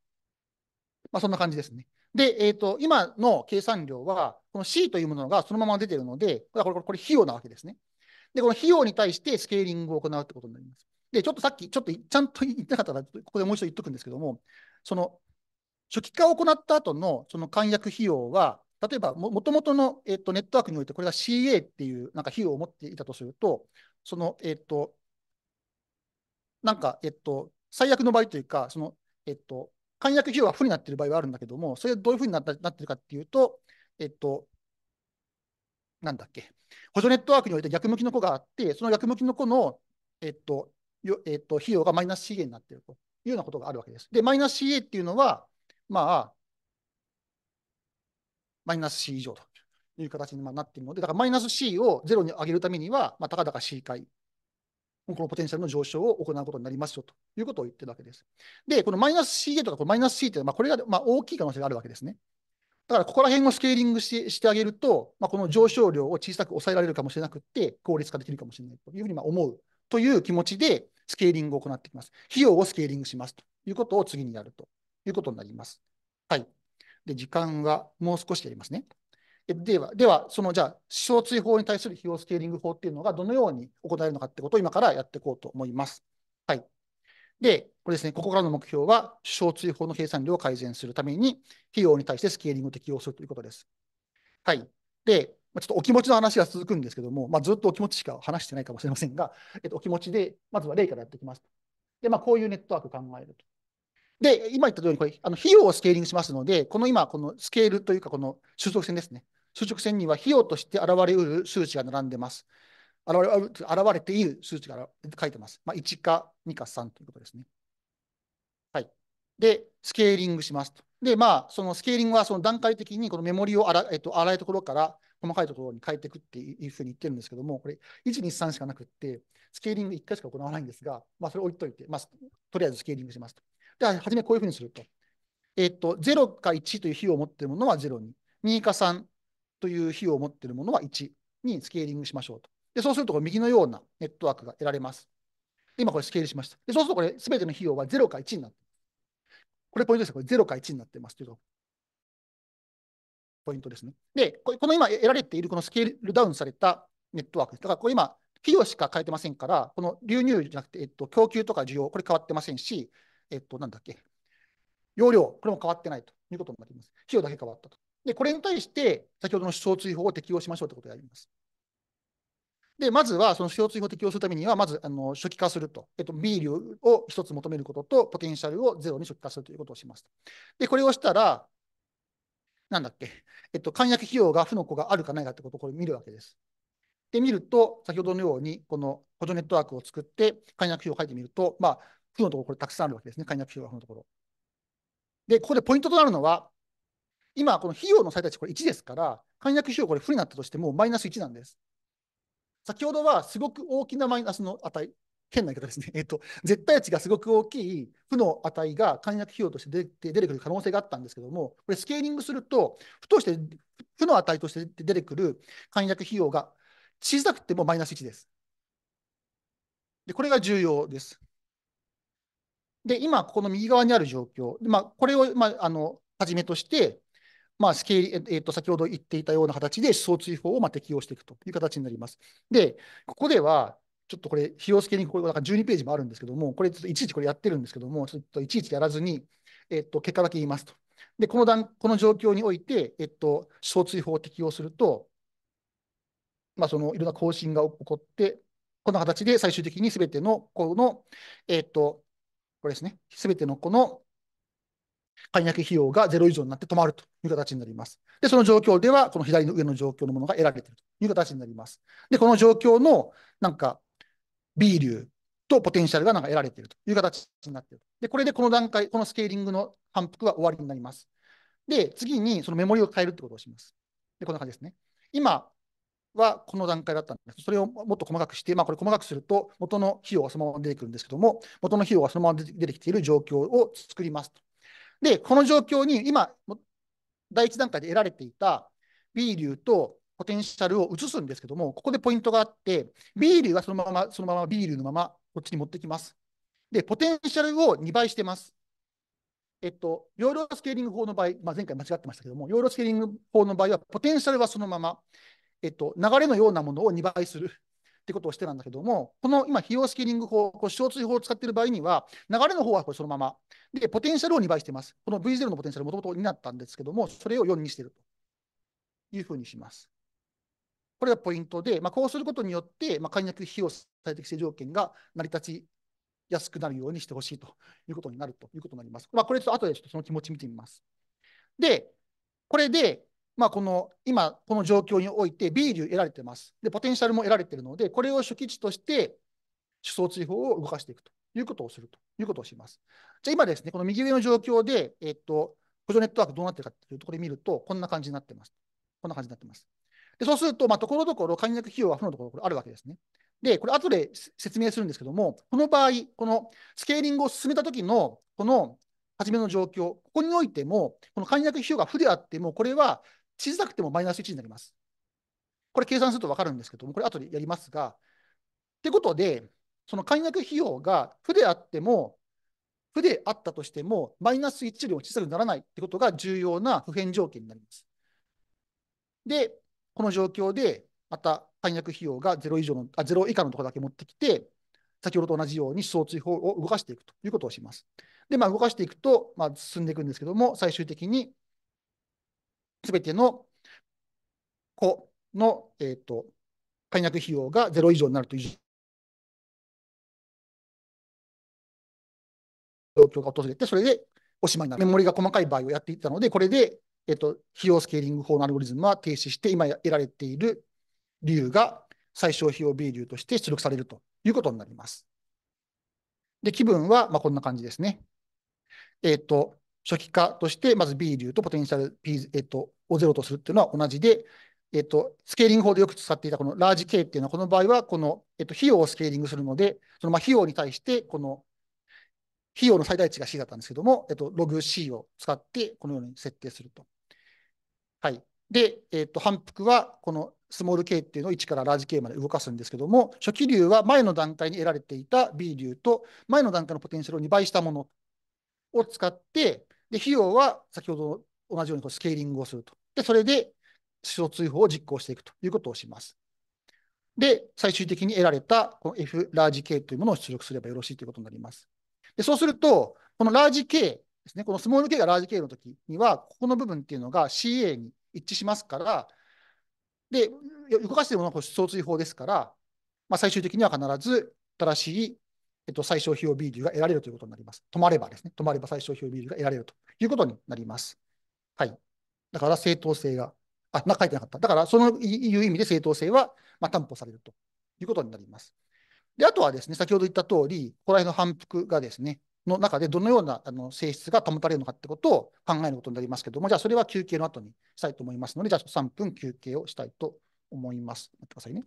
まあ、そんな感じですね。で、えっ、ー、と、今の計算量は、この C というものがそのまま出ているので、これ、これ、これ費用なわけですね。で、この費用に対してスケーリングを行うってことになります。で、ちょっとさっき、ちょっとちゃんと言ってなかったら、ここでもう一度言っとくんですけども、その、初期化を行った後のその簡約費用は、例えばも、もともとの、えっと、ネットワークにおいて、これが CA っていうなんか費用を持っていたとすると、その、えっと、なんか、えっと、最悪の場合というか、その、えっと、解約費用が負になっている場合はあるんだけども、それどういうふうになったなってるかっていうと、えっと、なんだっけ、補助ネットワークにおいて逆向きの子があって、その逆向きの子の、えっと、よえっと、費用がマイナス CA になっているというようなことがあるわけです。で、マイナス CA っていうのは、まあ、マイナス C 以上という形になっているので、だからマイナス C をゼロに上げるためには、まあ、たかだか C 回、このポテンシャルの上昇を行うことになりますよということを言ってるわけです。で、このマイナス C a とかこのマイナス C というのは、これがまあ大きい可能性があるわけですね。だからここら辺をスケーリングししてあげると、まあ、この上昇量を小さく抑えられるかもしれなくて、効率化できるかもしれないというふうにまあ思うという気持ちで、スケーリングを行っていきます。費用をスケーリングしますということを次にやるということになります。はい。で、時間はもう少しやりますね。では、ではそのじゃあ、死傷追放に対する費用スケーリング法っていうのがどのように行えるのかってことを今からやっていこうと思います。はい。で、これですね、ここからの目標は、死傷追放の計算量を改善するために、費用に対してスケーリングを適用するということです。はい。で、ちょっとお気持ちの話が続くんですけども、まあ、ずっとお気持ちしか話してないかもしれませんが、えっと、お気持ちで、まずは例からやっていきます。で、まあ、こういうネットワーク考えると。で、今言った通り、これ、あの費用をスケーリングしますので、この今、このスケールというか、この収束線ですね。収束線には費用として現れうる数値が並んでます。現れ現れている数値が書いてます。まあ、1か2か3ということですね。はい。で、スケーリングしますと。で、まあ、そのスケーリングはその段階的にこのメモリをあら、えっと、荒いところから細かいところに変えていくっていうふうに言ってるんですけども、これ、1、2、3しかなくって、スケーリング1回しか行わないんですが、まあ、それ置いといて、まあ、とりあえずスケーリングしますと。では、じめこういうふうにすると。えっと、0か1という比を持っているものは0に、2か3という比を持っているものは1にスケーリングしましょうと。で、そうすると、右のようなネットワークが得られます。今これスケールしました。でそうするとこれ、すべての費用は0か1になってこれポイントです。これ0か1になってますというポイントですね。で、この今得られているこのスケールダウンされたネットワークです。だからこれ今、費用しか変えてませんから、この流入じゃなくて、えっと、供給とか需要、これ変わってませんし、えっと、なんだっけ、容量、これも変わってないということになります。費用だけ変わったと。で、これに対して、先ほどの主張追放を適用しましょうということをやります。で、まずは、その主張追放を適用するためには、まず、あの、初期化すると。えっと、B 量を一つ求めることと、ポテンシャルをゼロに初期化するということをします。で、これをしたら、なんだっけ、えっと、簡約費用が負の子があるかないかってことをこれ見るわけです。で、見ると、先ほどのように、この補助ネットワークを作って、簡約費用を書いてみると、まあ、負のところ、これたくさんあるわけですね。解約費用のところ。で、ここでポイントとなるのは、今、この費用の最大値、これ1ですから、解約費用、これ負になったとしても、マイナス1なんです。先ほどは、すごく大きなマイナスの値、変な言い方ですね。えっと、絶対値がすごく大きい負の値が解約費用として出て出てくる可能性があったんですけども、これスケーリングすると、負として、負の値として出てくる解約費用が小さくてもマイナス1です。で、これが重要です。で、今、ここの右側にある状況、まあ、これを、まあ、あのはじめとして、まあスケールえー、と先ほど言っていたような形で思想追放をまあ適用していくという形になります。で、ここでは、ちょっとこれ、費用付けにこれなんか12ページもあるんですけども、これ、ちょっといちいちこれやってるんですけども、ちょっといちいちやらずに、えっと、結果だけ言いますと。で、この段この状況において、えっと、小追法を適用すると、まあ、そのいろんな更新が起こって、この形で最終的にすべてのこの、えっと、これですね。すべてのこの解約費用がゼロ以上になって止まるという形になります。で、その状況では、この左の上の状況のものが得られているという形になります。で、この状況のなんか B 流とポテンシャルがなんか得られているという形になっている。で、これでこの段階、このスケーリングの反復は終わりになります。で、次にそのメモリを変えるってことをします。で、こんな感じですね。今、はこの段階だったんですそれをもっと細かくして、まあ、これ細かくすると、元の費用がそのまま出てくるんですけども、元の費用がそのまま出てきている状況を作りますと。で、この状況に今、第1段階で得られていた B 流とポテンシャルを移すんですけども、ここでポイントがあって、B 流はそのまま、そのまま B 流のまま、こっちに持ってきます。で、ポテンシャルを2倍してます。えっと、容量スケーリング法の場合、まあ、前回間違ってましたけども、容量スケーリング法の場合は、ポテンシャルはそのまま、えっと、流れのようなものを2倍する。ってことをしてたんだけども、この今、費用スケーリング法、こう小追法を使っている場合には、流れの方はこれそのまま。で、ポテンシャルを2倍しています。この V0 のポテンシャル、もともと2だったんですけども、それを4にしているというふうにします。これがポイントで、まあ、こうすることによって、まあ、解約費用最適性条件が成り立ちやすくなるようにしてほしいということになるということになります。まあ、これちょっと後でちょっとその気持ち見てみます。で、これで、まあ、この今、この状況において、B 流得られてます。で、ポテンシャルも得られているので、これを初期値として、思想追放を動かしていくということをするということをします。じゃあ、今ですね、この右上の状況で、えっと、補助ネットワークどうなってるかというところで見ると、こんな感じになってます。こんな感じになってます。でそうすると、まところどころ、解約費用は負のところこれあるわけですね。で、これ、後で説明するんですけども、この場合、このスケーリングを進めた時の、この初めの状況、ここにおいても、この解約費用が負であっても、これは小さくてもマイナス1になります。これ計算すると分かるんですけども、これ後でやりますが。ってことで、その解約費用が負であっても、負であったとしても、マイナス1よりも小さくならないってことが重要な普遍条件になります。で、この状況で、また解約費用が 0, 以上のあ0以下のところだけ持ってきて、先ほどと同じように想追放を動かしていくということをします。で、まあ、動かしていくと、まあ、進んでいくんですけども、最終的にすべての子の、えーと、解約費用が0以上になるという状況が訪れて、それでおしまいになる。メモリが細かい場合をやっていたので、これで、えーと、と費用スケーリング法のアルゴリズムは停止して、今得られている理由が最小費用 B 流として出力されるということになります。で、気分はまあこんな感じですね。えっ、ー、と、初期化として、まず B 流とポテンシャル P、えっと、を0とするっていうのは同じで、えっと、スケーリング法でよく使っていたこのラージ K っていうのは、この場合は、この、えっと、費用をスケーリングするので、そのまあ費用に対して、この、費用の最大値が C だったんですけども、えっと、ログ C を使って、このように設定すると。はい。で、えっと、反復は、このスモール K っていうのを1からラージ K まで動かすんですけども、初期流は前の段階に得られていた B 流と、前の段階のポテンシャルを2倍したものを使って、で、費用は先ほど同じようにスケーリングをすると。で、それで思想追放を実行していくということをします。で、最終的に得られたこの F ラージ K というものを出力すればよろしいということになります。で、そうすると、このラージ K ですね、このスモール K がラージ K の時には、ここの部分っていうのが CA に一致しますから、で、動かしているものは出走追放ですから、まあ、最終的には必ず新しいえっと、最小費用ビールが得られるということになります。止まればですね、止まれば最小費用ビールが得られるということになります。はい。だから正当性が、あ、な書いてなかった。だから、そのいう意味で正当性は、まあ、担保されるということになります。で、あとはですね、先ほど言った通り、ここら辺の反復がですね、の中でどのようなあの性質が保たれるのかってことを考えることになりますけども、じゃあそれは休憩の後にしたいと思いますので、じゃあ3分休憩をしたいと思います。待ってくださいね。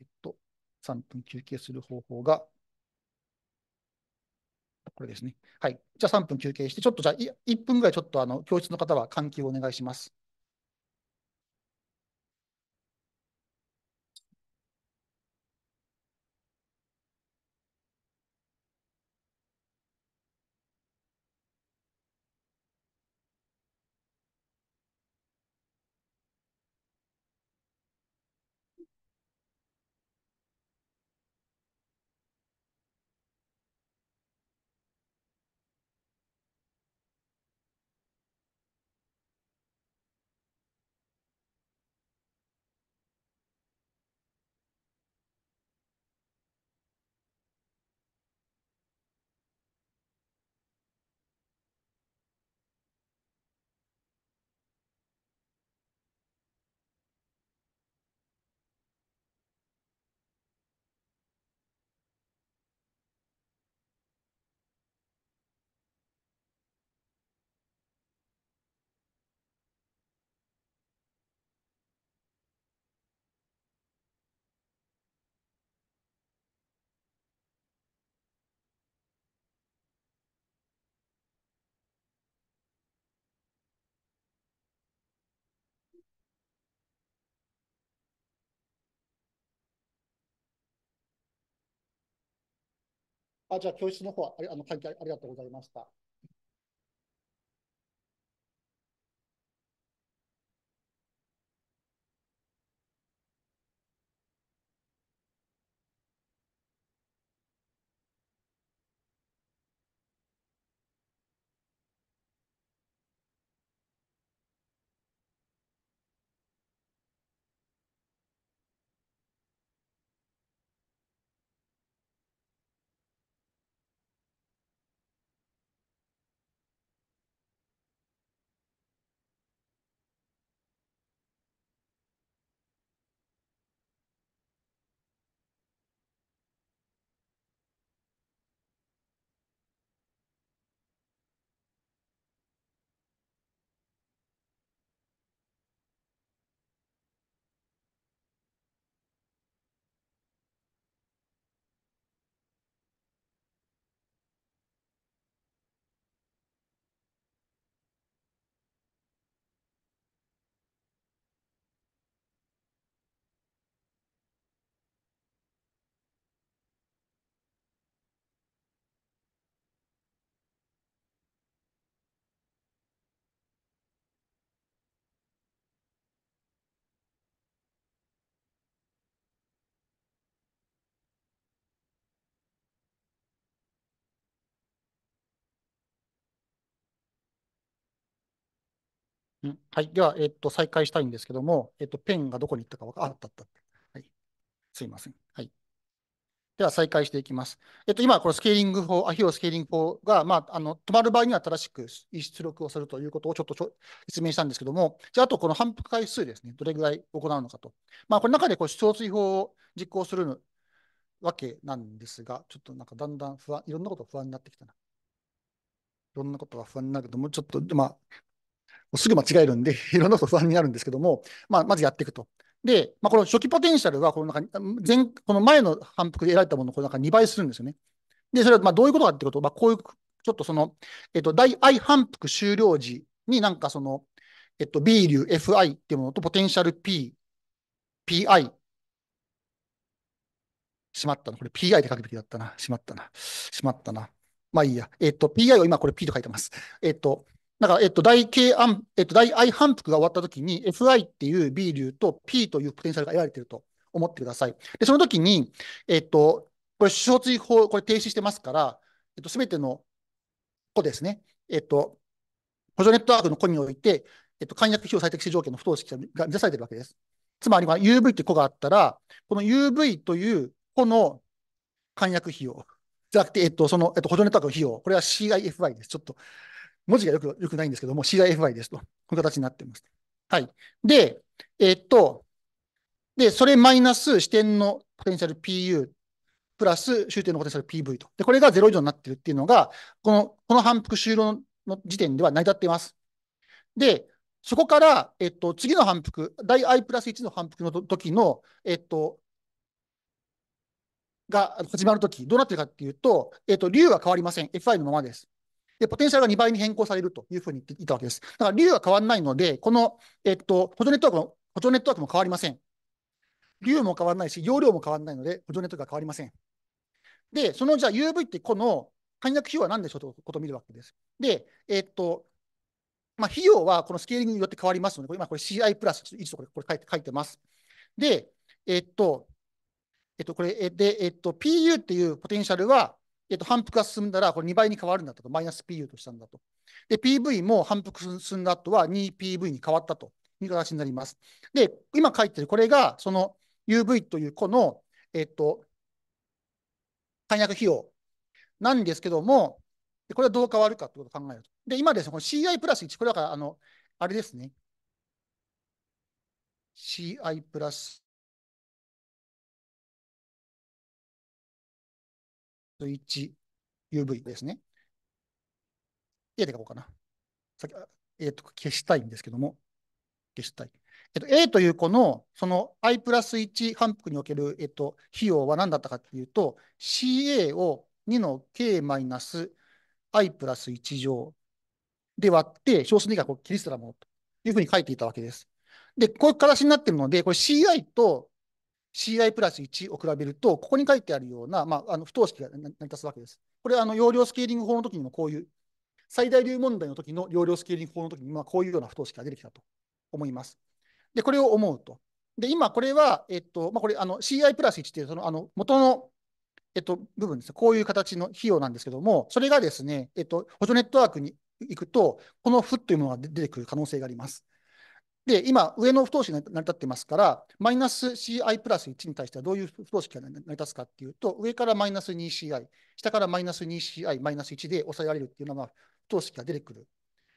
えっと、3分休憩する方法がこれですね。はい。じゃあ3分休憩して、ちょっとじゃあ1分ぐらいちょっとあの教室の方は換気をお願いします。あ、じゃあ教室の方、ああの会議ありがとうございました。うん、はい。では、えっと、再開したいんですけども、えっと、ペンがどこに行ったか分かあったった。はい。すいません。はい。では、再開していきます。えっと、今、このスケーリング法、アヒオスケーリング法が、まあ、あの、止まる場合には正しく出力をするということをちょっと説明したんですけども、じゃあ、あとこの反復回数ですね。どれぐらい行うのかと。まあ、この中で、こう、小水法を実行するわけなんですが、ちょっとなんかだんだん不安、いろんなことが不安になってきたな。いろんなことが不安になるけども、ちょっと、まあ、すぐ間違えるんで、いろんなこと不安になるんですけども、まあ、まずやっていくと。で、まあ、この初期ポテンシャルはこの中前、この前の反復で得られたものをこの中2倍するんですよね。で、それはまあどういうことかっていうと、まあ、こういう、ちょっとその、えっと、大 I 反復終了時になんかその、えっと、B 流 FI っていうものとポテンシャル P、PI。しまったな。これ PI で書くべきだったな。しまったな。しまったな。まあいいや。えっと、PI を今これ P と書いてます。えっと、だから、えっと、大 K 安、えっと、大 I 反復が終わったときに、Fi っていう B 流と P というポテンシャルが得られていると思ってください。で、その時に、えっと、これ、小追法、これ停止してますから、えっと、すべての子ですね、えっと、補助ネットワークの子において、えっと、簡約費用最適性条件の不等式が満たされているわけです。つまり、UV って子があったら、この UV という子の簡約費用、じゃなくて、えっと、その、えっと、補助ネットワークの費用、これは CIFI です。ちょっと、文字がよくよくないんですけども、CIFI ですと。こういう形になってます。はい。で、えー、っと、で、それマイナス支店のポテンシャル PU プラス終点のポテンシャル PV と。で、これが0以上になってるっていうのが、この、この反復終了の時点では成り立っています。で、そこから、えっと、次の反復、大 i プラス1の反復の時の、えっと、が始まるとき、どうなってるかっていうと、えっと、竜は変わりません。fi のままです。で、ポテンシャルが2倍に変更されるというふうに言っていたわけです。だから、竜は変わらないので、この、えっと、補助ネットワークの、補助ネットワークも変わりません。竜も変わらないし、容量も変わらないので、補助ネットワークは変わりません。で、そのじゃあ UV ってこの簡約費用は何でしょうということを見るわけです。で、えっと、まあ、費用はこのスケーリングによって変わりますので、これ今これ CI プラス、いとこれこれ書いて書いてます。で、えっと、えっと、これ、で、えっと、PU っていうポテンシャルは、えっと、反復が進んだら、これ2倍に変わるんだと、マイナス PU としたんだと。で、PV も反復進んだ後は 2PV に変わったという形になります。で、今書いてる、これが、その UV という子の、えっと、解約費用なんですけども、これはどう変わるかということを考えると。で、今ですね、この CI プラス1、これだから、あの、あれですね。CI プラススイッチ UV ですね。A で書こうかな。さっき、えっ、と、消したいんですけども、消したい。えっ、と、A というこの、その I プラス1反復における、えっ、と、費用は何だったかというと、CA を2の K マイナス I プラス1乗で割って、小数2がこう切り捨てたものというふうに書いていたわけです。で、こういう形になっているので、これ CI と CI プラス1を比べると、ここに書いてあるような、まあ、あの不等式が成り立つわけです。これ、あの容量スケーリング法の時にもこういう、最大流問題の時の容量スケーリング法の時に、まあ、こういうような不等式が出てきたと思います。で、これを思うと。で、今、これは、えっと、まあ、これ、あの CI プラス1っていう、その、あの、元の、えっと、部分ですね。こういう形の費用なんですけども、それがですね、えっと、補助ネットワークに行くと、この負というものが出てくる可能性があります。で、今、上の不等式が成り立ってますから、マイナス ci プラス1に対してはどういう不等式が成り立つかっていうと、上からマイナス 2ci、下からマイナス 2ci マイナス1で抑えられるっていうのは、不等式が出てくる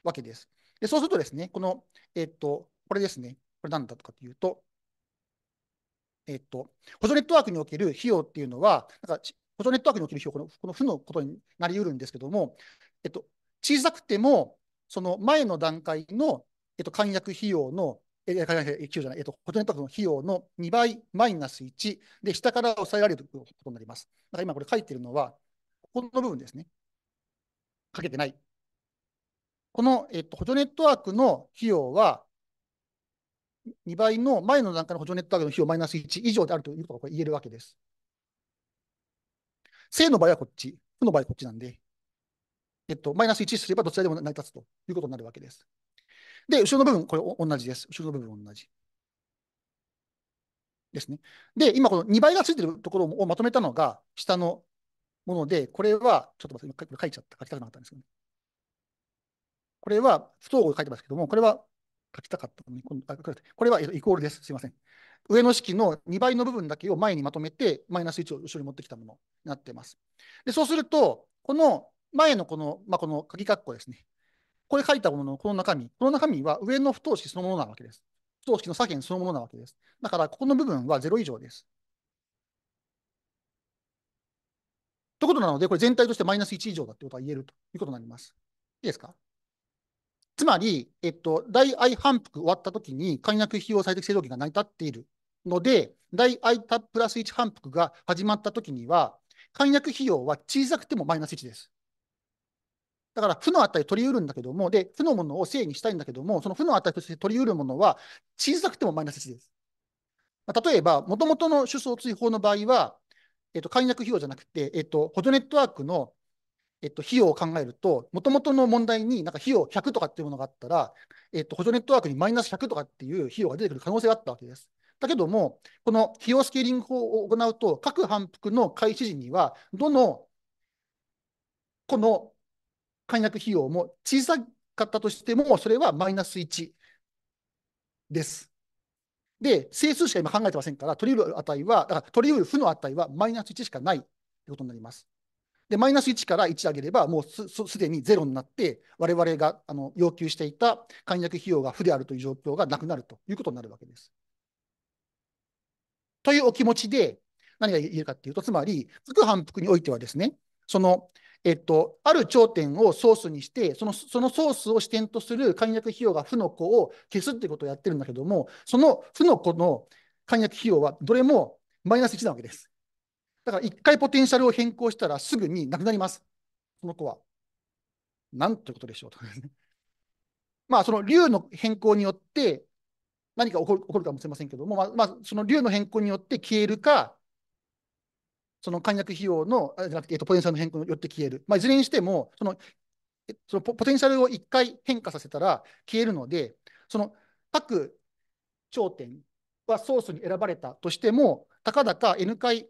わけです。でそうするとですね、この、えっと、これですね、これ何だとかというと、えっと、補助ネットワークにおける費用っていうのは、なんか補助ネットワークにおける費用この、この負のことになりうるんですけども、えっと、小さくても、その前の段階のえっと、簡約費用の、え簡約費用じゃない、えっと、補ワークの費用の2倍マイナス1で、下から抑えられることになります。だから今これ書いてるのは、ここの部分ですね。かけてない。この、えっと、補助ネットワークの費用は、2倍の前の段階の補助ネットワークの費用マイナス1以上であるということがこれ言えるわけです。正の場合はこっち、負の場合はこっちなんで、えっと、マイナス1すればどちらでも成り立つということになるわけです。で、後ろの部分、これ同じです。後ろの部分同じ。ですね。で、今この2倍がついてるところをまとめたのが下のもので、これは、ちょっと待って、今書いちゃった。書きたくなかったんですけど、ね、これは不等号書いてますけども、これは書きたかったのに、これはイコールです。すいません。上の式の2倍の部分だけを前にまとめて、マイナス1を後ろに持ってきたものになっています。でそうすると、この前のこの、まあ、この鍵括弧ですね。これ書いたもののこの中身、この中身は上の不等式そのものなわけです。不等式の左辺そのものなわけです。だから、ここの部分は0以上です。ということなので、これ全体としてマイナス1以上だということが言えるということになります。いいですかつまり、えっと、大愛反復終わったときに、解約費用最適制度義が成り立っているので、大愛プラス1反復が始まったときには、解約費用は小さくてもマイナス1です。だから、負の値を取り得るんだけども、で、負のものを正にしたいんだけども、その負の値として取り得るものは、小さくてもマイナス1です。まあ、例えば、もともとの手相追放の場合は、えっと、解約費用じゃなくて、えっと、補助ネットワークの、えっと、費用を考えると、もともとの問題になんか費用100とかっていうものがあったら、えっと、補助ネットワークにマイナス100とかっていう費用が出てくる可能性があったわけです。だけども、この費用スケーリング法を行うと、各反復の開始時には、どのこの解約費用も小さかったとしても、それはマイナス1です。で、整数しか今考えてませんから、取り得る値は、だから取り得る負の値はマイナス1しかないということになります。で、マイナス1から1上げれば、もうすすでに0になって、我々があの要求していた解約費用が負であるという状況がなくなるということになるわけです。というお気持ちで、何が言えるかというと、つまり、副反復においてはですね、その、えっと、ある頂点をソースにしてそのそのソースを支点とする簡約費用が負の子を消すってことをやってるんだけどもその負の子の簡約費用はどれもマイナス1なわけです。だから1回ポテンシャルを変更したらすぐになくなります。その子は。なんてことでしょうとかですね。まあその竜の変更によって何か起こるかもしれませんけども、まあ、まあ、その竜の変更によって消えるか、その簡約費用の、じゃなくて、えっと、ポテンシャルの変更によって消える。まあ、いずれにしても、そのそのポテンシャルを1回変化させたら消えるので、その各頂点はソースに選ばれたとしても、たかだか N 回、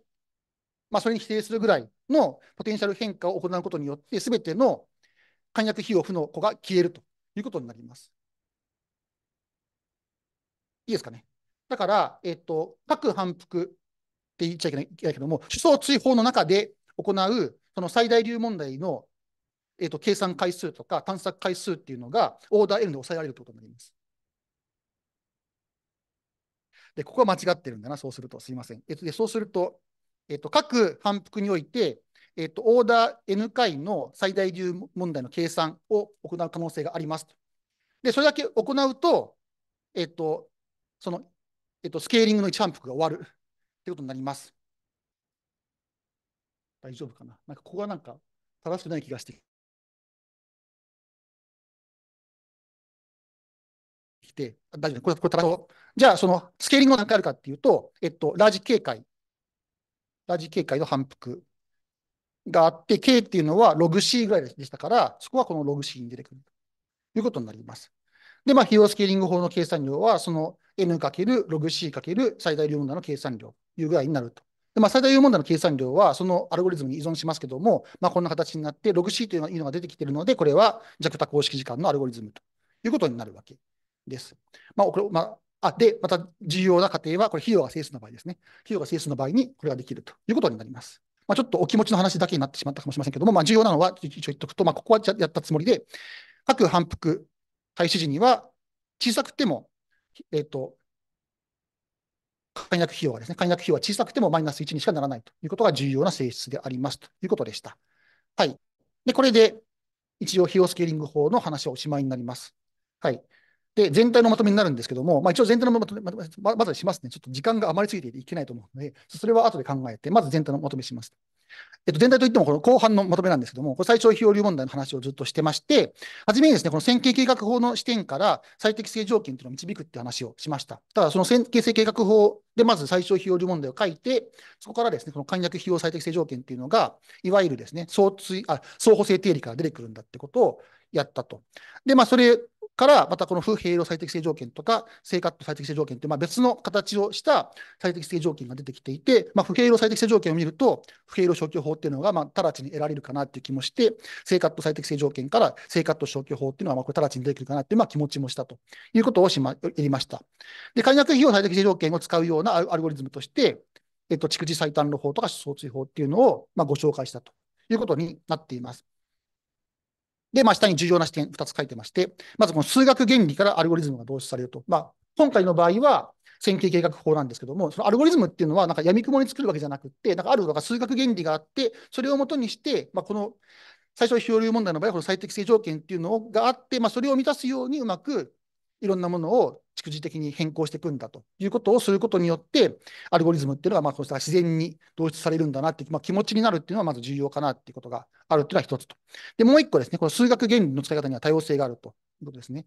まあ、それに否定するぐらいのポテンシャル変化を行うことによって、すべての簡約費用負の子が消えるということになります。いいですかね。だから、えっと、各反復って言っちゃいけないけども、思想追放の中で行う、その最大流問題の、えーと、計算回数とか探索回数っていうのが、オーダー N で抑えられるということになります。で、ここは間違ってるんだな、そうすると、すいません。えっと、でそうすると、えっと、各反復において、えっと、オーダー N 回の最大流問題の計算を行う可能性がありますで、それだけ行うと、えっと、その、えっと、スケーリングの1反復が終わる。ということになります。大丈夫かななんかここはなんか正しくない気がしてきて、大丈夫これ、これじゃあ、そのスケーリングは何回あるかっていうと、えっと、ラージ警戒。ラージ警戒の反復があって、K っていうのはログ C ぐらいでしたから、そこはこのログ C に出てくるということになります。で、まあ、費用スケーリング法の計算量は、その n ×るログ c× 最大量問題の計算量というぐらいになると。でまあ、最大量問題の計算量はそのアルゴリズムに依存しますけども、まあ、こんな形になってログ c というのが出てきているので、これは弱多公式時間のアルゴリズムということになるわけです。まあ、これまああで、また重要な過程は、これ、費用が整数の場合ですね。費用が整数の場合に、これができるということになります。まあ、ちょっとお気持ちの話だけになってしまったかもしれませんけども、まあ、重要なのは、一応言っとくと、まあ、ここはやったつもりで、各反復開始時には、小さくてもえっ、と、解約費用はですね、解約費用は小さくてもマイナス1にしかならないということが重要な性質でありますということでした。はい。で、これで一応費用スケーリング法の話はおしまいになります。はい。で、全体のまとめになるんですけども、まあ、一応全体のまとめ、まずしますね。ちょっと時間が余りすぎていけないと思うので、それは後で考えて、まず全体のまとめします。えっと、全体といってもこの後半のまとめなんですけども、これ最小費用流問題の話をずっとしてまして、はじめにですね、この線形計画法の視点から最適性条件というのを導くって話をしました。ただ、その線形性計画法で、まず最小費用流問題を書いて、そこからですね、この簡略費用最適性条件っていうのが、いわゆるですね、相対あ相補性定理から出てくるんだってことをやったと。で、まあ、それから、またこの不平等最適性条件とか、活と最適性条件っいう、まあ、別の形をした最適性条件が出てきていて、まあ、不平等最適性条件を見ると、不平等消去法っていうのが、まあ、直ちに得られるかなっていう気もして、活と最適性条件から活と消去法っていうのは、まあ、これ直ちにできるかなっていう、まあ、気持ちもしたということをしま、やりました。で、解約費用最適性条件を使うようなアルゴリズムとして、えっと、蓄次最短の法とか思想追法っていうのを、まあ、ご紹介したということになっています。で、まあ、下に重要な視点2つ書いてまして、まずこの数学原理からアルゴリズムが導出されると。まあ、今回の場合は、線形計画法なんですけども、そのアルゴリズムっていうのは、なんか闇雲に作るわけじゃなくて、なんかあるのが数学原理があって、それをもとにして、まあ、この最初の漂流問題の場合は、この最適性条件っていうのがあって、まあ、それを満たすようにうまくいろんなものを逐次的に変更していくんだということをすることによって、アルゴリズムっていうのがまあこうした自然に導出されるんだなっていう、まあ、気持ちになるっていうのはまず重要かなっていうことがあるっていうのは一つと。で、もう一個ですね、この数学原理の使い方には多様性があるということですね。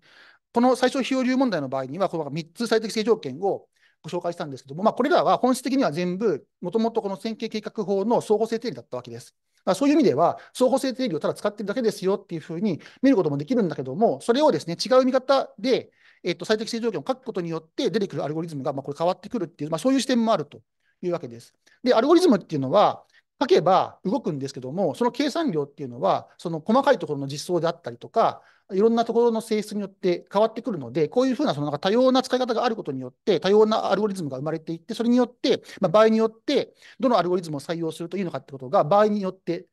この最初、費用流問題の場合には、この3つ最適性条件をご紹介したんですけども、まあ、これらは本質的には全部、もともとこの線形計画法の相互性定理だったわけです。まあ、そういう意味では、相互性定理をただ使ってるだけですよっていうふうに見ることもできるんだけども、それをですね、違う見方で、えっと、最適性条件を書くことによって出てくるアルゴリズムが、まあ、これ変わってくるっていう、まあ、そういう視点もあるというわけです。で、アルゴリズムっていうのは、書けば動くんですけども、その計算量っていうのは、その細かいところの実装であったりとか、いろんなところの性質によって変わってくるので、こういうふうなそのなんか多様な使い方があることによって、多様なアルゴリズムが生まれていって、それによって、まあ、場合によって、どのアルゴリズムを採用するといいのかってことが、場合によって、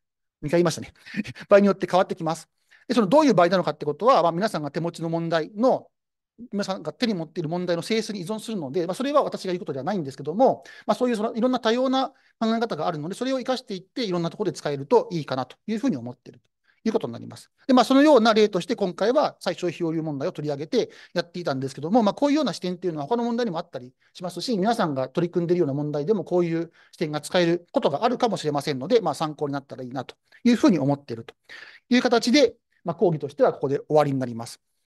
2回言いましたね。場合によって変わってきます。でそのどういう場合なのかってことは、まあ、皆さんが手持ちの問題の皆さんが手に持っている問題の性質に依存するので、まあ、それは私が言うことではないんですけども、まあ、そういうそのいろんな多様な考え方があるので、それを生かしていって、いろんなところで使えるといいかなというふうに思っているということになります。で、まあ、そのような例として、今回は最小費用流問題を取り上げてやっていたんですけども、まあ、こういうような視点っていうのは他の問題にもあったりしますし、皆さんが取り組んでいるような問題でも、こういう視点が使えることがあるかもしれませんので、まあ、参考になったらいいなというふうに思っているという形で、まあ、講義としてはここで終わりになります。